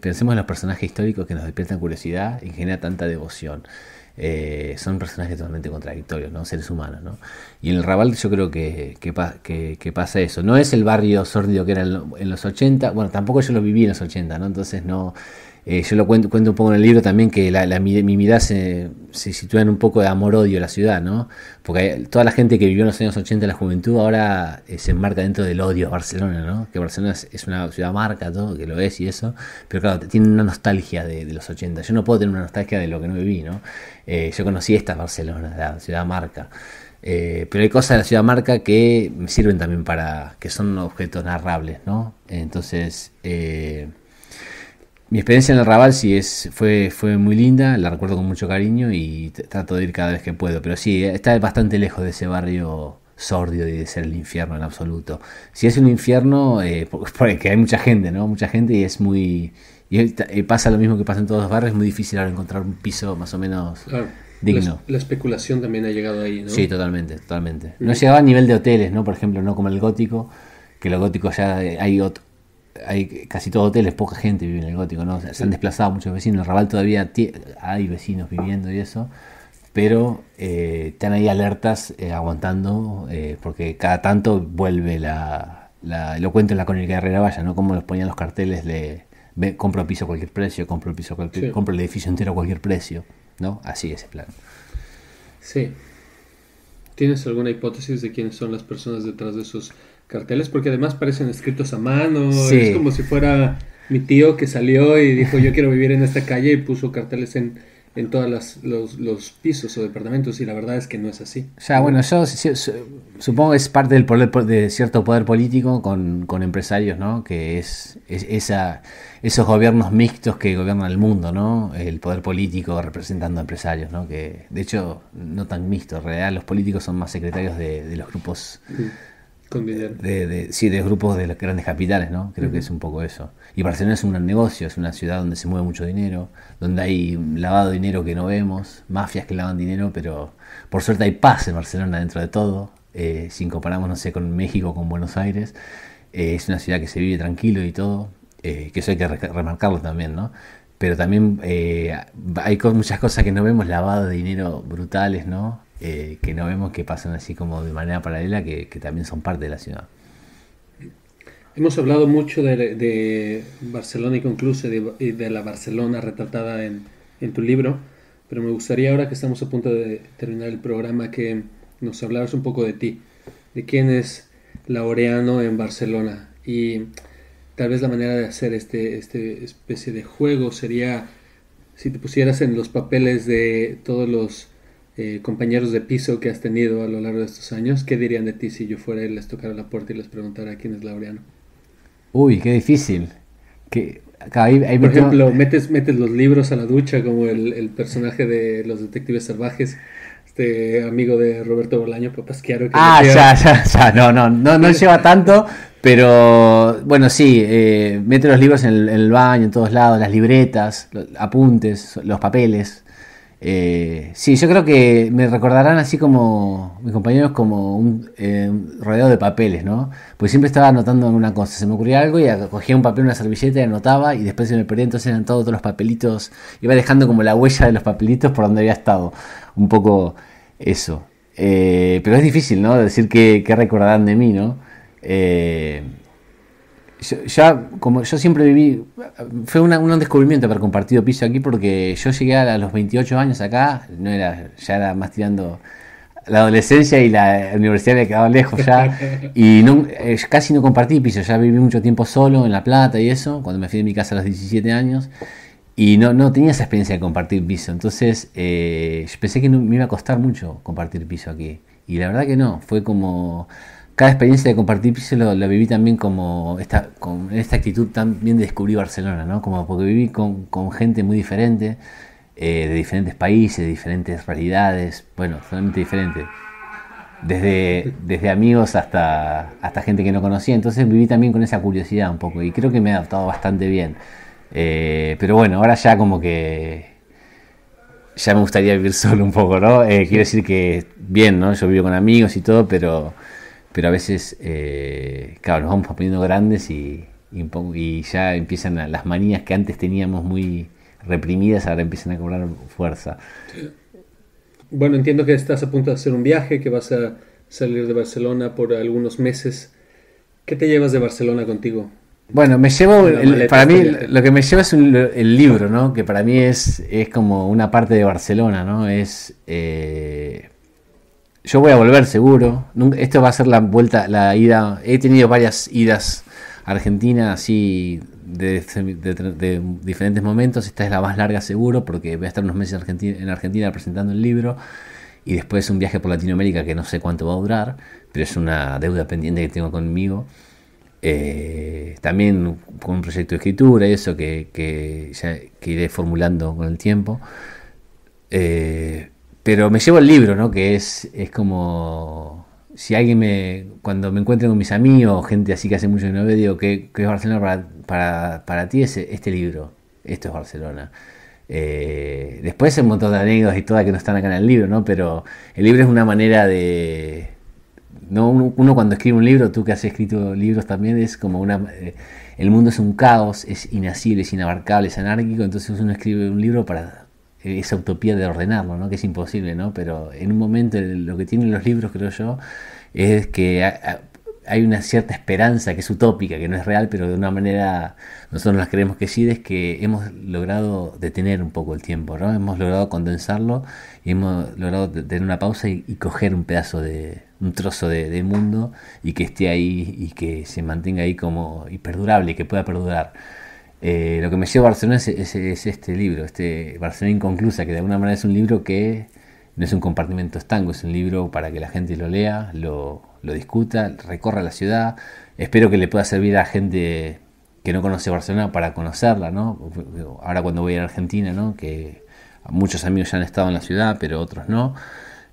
Speaker 2: Pensemos en los personajes históricos que nos despiertan curiosidad y genera tanta devoción. Eh, son personajes totalmente contradictorios, ¿no? Seres humanos, ¿no? Y en el Raval yo creo que, que, pasa eso. No es el barrio sórdido que era en los 80, bueno, tampoco yo lo viví en los 80, ¿no? Entonces no eh, yo lo cuento, cuento, un poco en el libro también que la, mi, mirada se, sitúa en un poco de amor-odio a la ciudad, ¿no? Porque toda la gente que vivió en los años 80 la juventud ahora eh, se enmarca dentro del odio a Barcelona, ¿no? Que Barcelona es, una ciudad marca, todo, que lo es y eso, pero claro, tiene una nostalgia de, los 80. Yo no puedo tener una nostalgia de lo que no viví, ¿no? Eh, yo conocí esta Barcelona, la ciudad marca. pero hay cosas de la ciudad marca que me sirven también para. que son objetos narrables, ¿no? Entonces, mi experiencia en el Raval sí es, fue, fue muy linda, la recuerdo con mucho cariño y trato de ir cada vez que puedo, pero sí, eh, está bastante lejos de ese barrio sordio y de ser el infierno en absoluto. Si es un infierno, eh, porque hay mucha gente, ¿no? Mucha gente y es muy... Y eh, pasa lo mismo que pasa en todos los barrios, es muy difícil ahora encontrar un piso más o menos... Digno.
Speaker 1: La, especulación también ha llegado ahí, ¿no? Sí, totalmente,
Speaker 2: totalmente. No llegaba a nivel de hoteles, ¿no? Por ejemplo, no como el gótico, que lo gótico ya hay otro hay casi todos hoteles, poca gente vive en el gótico, ¿no? Se han desplazado muchos vecinos, en el Raval todavía hay vecinos viviendo y eso, pero están eh, ahí alertas, eh, aguantando, eh, porque cada tanto vuelve la, lo cuento en la con de Herrera Valla, ¿no? Como los ponían los carteles de compro piso a cualquier precio, compro el piso cualquier, compro el edificio entero a cualquier precio, ¿no? Así ese plan. Sí.
Speaker 1: ¿Tienes alguna hipótesis de quiénes son las personas detrás de esos carteles porque además parecen escritos a mano, es como si fuera mi tío que salió y dijo yo quiero vivir en esta calle y puso carteles en, en todos los, pisos o departamentos y la verdad es que no es así. Ya bueno,
Speaker 2: yo supongo que es parte del de cierto poder político con, empresarios, ¿no? Que es, esa, esos gobiernos mixtos que gobiernan el mundo, ¿no? El poder político representando a empresarios, ¿no? Que de hecho no tan mixto, en realidad los políticos son más secretarios de, los grupos de, sí, de grupos de las grandes capitales, ¿no? Creo que es un poco eso. Y Barcelona es un gran negocio, es una ciudad donde se mueve mucho dinero, donde hay lavado de dinero que no vemos, mafias que lavan dinero, pero por suerte hay paz en Barcelona dentro de todo. Eh, si comparamos, no sé, con México, con Buenos Aires, eh, es una ciudad que se vive tranquilo y todo, eh, que eso hay que remarcarlo también, ¿no? Pero también eh, hay muchas cosas que no vemos, lavado de dinero brutales, ¿no? Eh, que no vemos que pasan así como de manera paralela, que, que también son parte de la ciudad. Hemos
Speaker 1: hablado mucho de, de Barcelona y de, de, la Barcelona retratada en, en, tu libro, pero me gustaría ahora que estamos a punto de terminar el programa que nos hablaras un poco de ti, de quién es Laureano en Barcelona y tal vez la manera de hacer este, este especie de juego sería si te pusieras en los papeles de todos los eh, compañeros de piso que has tenido a lo largo de estos años, ¿qué dirían de ti si yo fuera y les tocara la puerta y les preguntara quién es Laureano?
Speaker 2: Uy, qué difícil. Que, Por ejemplo,
Speaker 1: metes, metes los libros a la ducha como el, personaje de los detectives salvajes. Este amigo de Roberto Bolaño, Papasquiaro. Que ah, ya, ya,
Speaker 2: ya, no, no, no, no lleva tanto, pero bueno, sí, eh, mete los libros en el, baño, en todos lados, las libretas, los apuntes, los papeles. Eh, sí, yo creo que me recordarán así como mis compañeros como un eh, rodeado de papeles, ¿no? Pues siempre estaba anotando una cosa, se me ocurría algo y cogía un papel, una servilleta y anotaba y después se me perdía, entonces eran todos los papelitos, iba dejando como la huella de los papelitos por donde había estado, un poco eso. Eh, pero es difícil, ¿no? Decir qué, recordarán de mí, ¿no? Eh, ya, como yo siempre viví, fue una, un descubrimiento haber compartido piso aquí porque yo llegué a los 28 años acá, no era, ya era más tirando la adolescencia y la universidad me quedaba lejos ya. Y no, eh, casi no compartí piso, ya viví mucho tiempo solo en La Plata y eso, cuando me fui de mi casa a los 17 años. Y no, no tenía esa experiencia de compartir piso. Entonces eh, pensé que me iba a costar mucho compartir piso aquí. Y la verdad que no, fue como cada experiencia de piso la viví también como esta, con esta actitud también descubrí Barcelona, ¿no? Como porque viví con, gente muy diferente, eh, de diferentes países, de diferentes realidades, bueno, totalmente diferente, Desde, desde amigos hasta, hasta gente que no conocía, entonces viví también con esa curiosidad un poco y creo que me he adaptado bastante bien. Eh, pero bueno, ahora ya como que ya me gustaría vivir solo un poco, ¿no? Eh, quiero decir que bien, ¿no? Yo vivo con amigos y todo, pero pero a veces, eh, claro, nos vamos poniendo grandes y, ya empiezan las manías que antes teníamos muy reprimidas, ahora empiezan a cobrar fuerza.
Speaker 1: Bueno, entiendo que estás a punto de hacer un viaje, que vas a salir de Barcelona por algunos meses. ¿Qué te llevas de Barcelona contigo?
Speaker 2: Bueno, me llevo, para mí, lo que me lleva es el libro, ¿no? Que para mí es, es como una parte de Barcelona, ¿no? Es, eh, yo voy a volver seguro. Esto va a ser la vuelta, la ida. He tenido varias idas a Argentina así de, diferentes momentos. Esta es la más larga seguro porque voy a estar unos meses en Argentina, presentando el libro y después un viaje por Latinoamérica que no sé cuánto va a durar, pero es una deuda pendiente que tengo conmigo. Eh, también con un proyecto de escritura y eso que, que, que iré formulando con el tiempo. Eh, pero me llevo el libro, ¿no? Que es, es como. Si alguien me. Cuando me encuentro con mis amigos, gente así que hace mucho que no veo, digo, ¿qué, es Barcelona para, ti? Es este libro. Esto es Barcelona. Eh, después hay un montón de anécdotas y todas que no están acá en el libro, ¿no? Pero el libro es una manera de. ¿no? Uno, cuando escribe un libro, tú que has escrito libros también, es como una. Eh, el mundo es un caos, es inasible, es inabarcable, es anárquico, entonces uno escribe un libro para esa utopía de ordenarlo, ¿no? que es imposible, ¿no? pero en un momento lo que tienen los libros, creo yo, es que hay una cierta esperanza que es utópica, que no es real, pero de una manera nosotros las creemos que sí, es que hemos logrado detener un poco el tiempo, ¿no? hemos logrado condensarlo y hemos logrado tener una pausa y, coger un pedazo de, un trozo de, mundo y que esté ahí y que se mantenga ahí como y perdurable, que pueda perdurar. Eh, lo que me lleva a Barcelona es, este libro, este Barcelona Inconclusa, que de alguna manera es un libro que no es un compartimento estanco, es un libro para que la gente lo lea, lo, discuta, recorra la ciudad. Espero que le pueda servir a gente que no conoce Barcelona para conocerla, ¿no? Ahora cuando voy a Argentina, ¿no? Que muchos amigos ya han estado en la ciudad, pero otros no.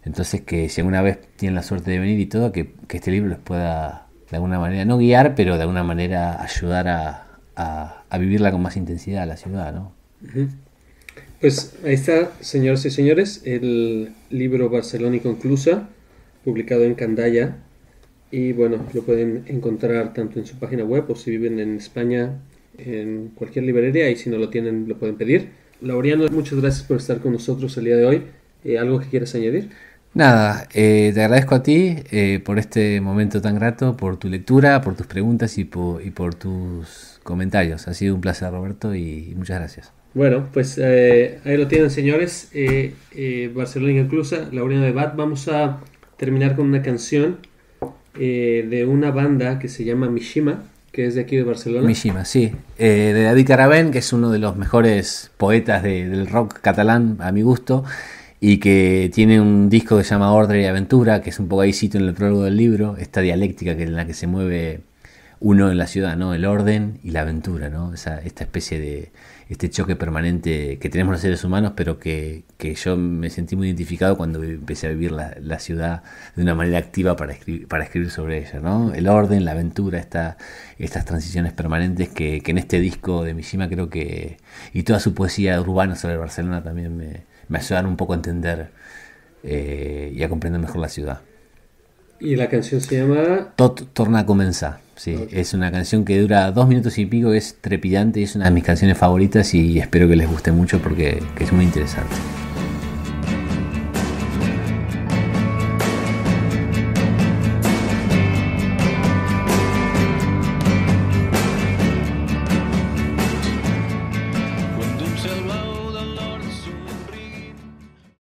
Speaker 2: Entonces que si alguna vez tienen la suerte de venir y todo, que, que este libro les pueda de alguna manera, no guiar, pero de alguna manera ayudar a, a, vivirla con más intensidad la ciudad,
Speaker 1: Pues ahí está, señoras y señores, el libro Barcelona Conclusa publicado en Candaya. Y bueno, lo pueden encontrar tanto en su página web o si viven en España, en cualquier librería. Y si no lo tienen, lo pueden pedir. Laureano, muchas gracias por estar con nosotros el día de hoy. Eh, ¿Algo que quieras añadir?
Speaker 2: Nada, eh, te agradezco a ti eh, por este momento tan grato, por tu lectura, por tus preguntas y por tus comentarios. Ha sido un placer, Roberto, y muchas gracias.
Speaker 1: Bueno, pues eh, ahí lo tienen, señores. Eh, eh, Barcelona Inclusa, la unión de Bat. Vamos a terminar con una canción de una banda que se llama Mishima, que es de aquí de Barcelona. Mishima,
Speaker 2: sí. de David Carabén, que es uno de los mejores poetas del rock catalán, a mi gusto, y que tiene un disco que se llama Orden y Aventura, que es un poco ahí en el prólogo del libro, esta dialéctica en la que se mueve uno en la ciudad, ¿no? El orden y la aventura, ¿no? esta especie de, este choque permanente que tenemos los seres humanos, pero que, yo me sentí muy identificado cuando empecé a vivir la, ciudad de una manera activa para escribir, para escribir sobre ella, ¿no? El orden, la aventura, estas transiciones permanentes que, en este disco de Mishima creo que, y toda su poesía urbana sobre Barcelona también me, ayudaron ayudan un poco a entender eh, y a comprender mejor la ciudad.
Speaker 1: Y la canción se llama...
Speaker 2: Tot torna a comenzar sí. Es una canción que dura dos minutos y pico, es trepidante, es una de mis canciones favoritas y espero que les guste mucho porque es muy interesante.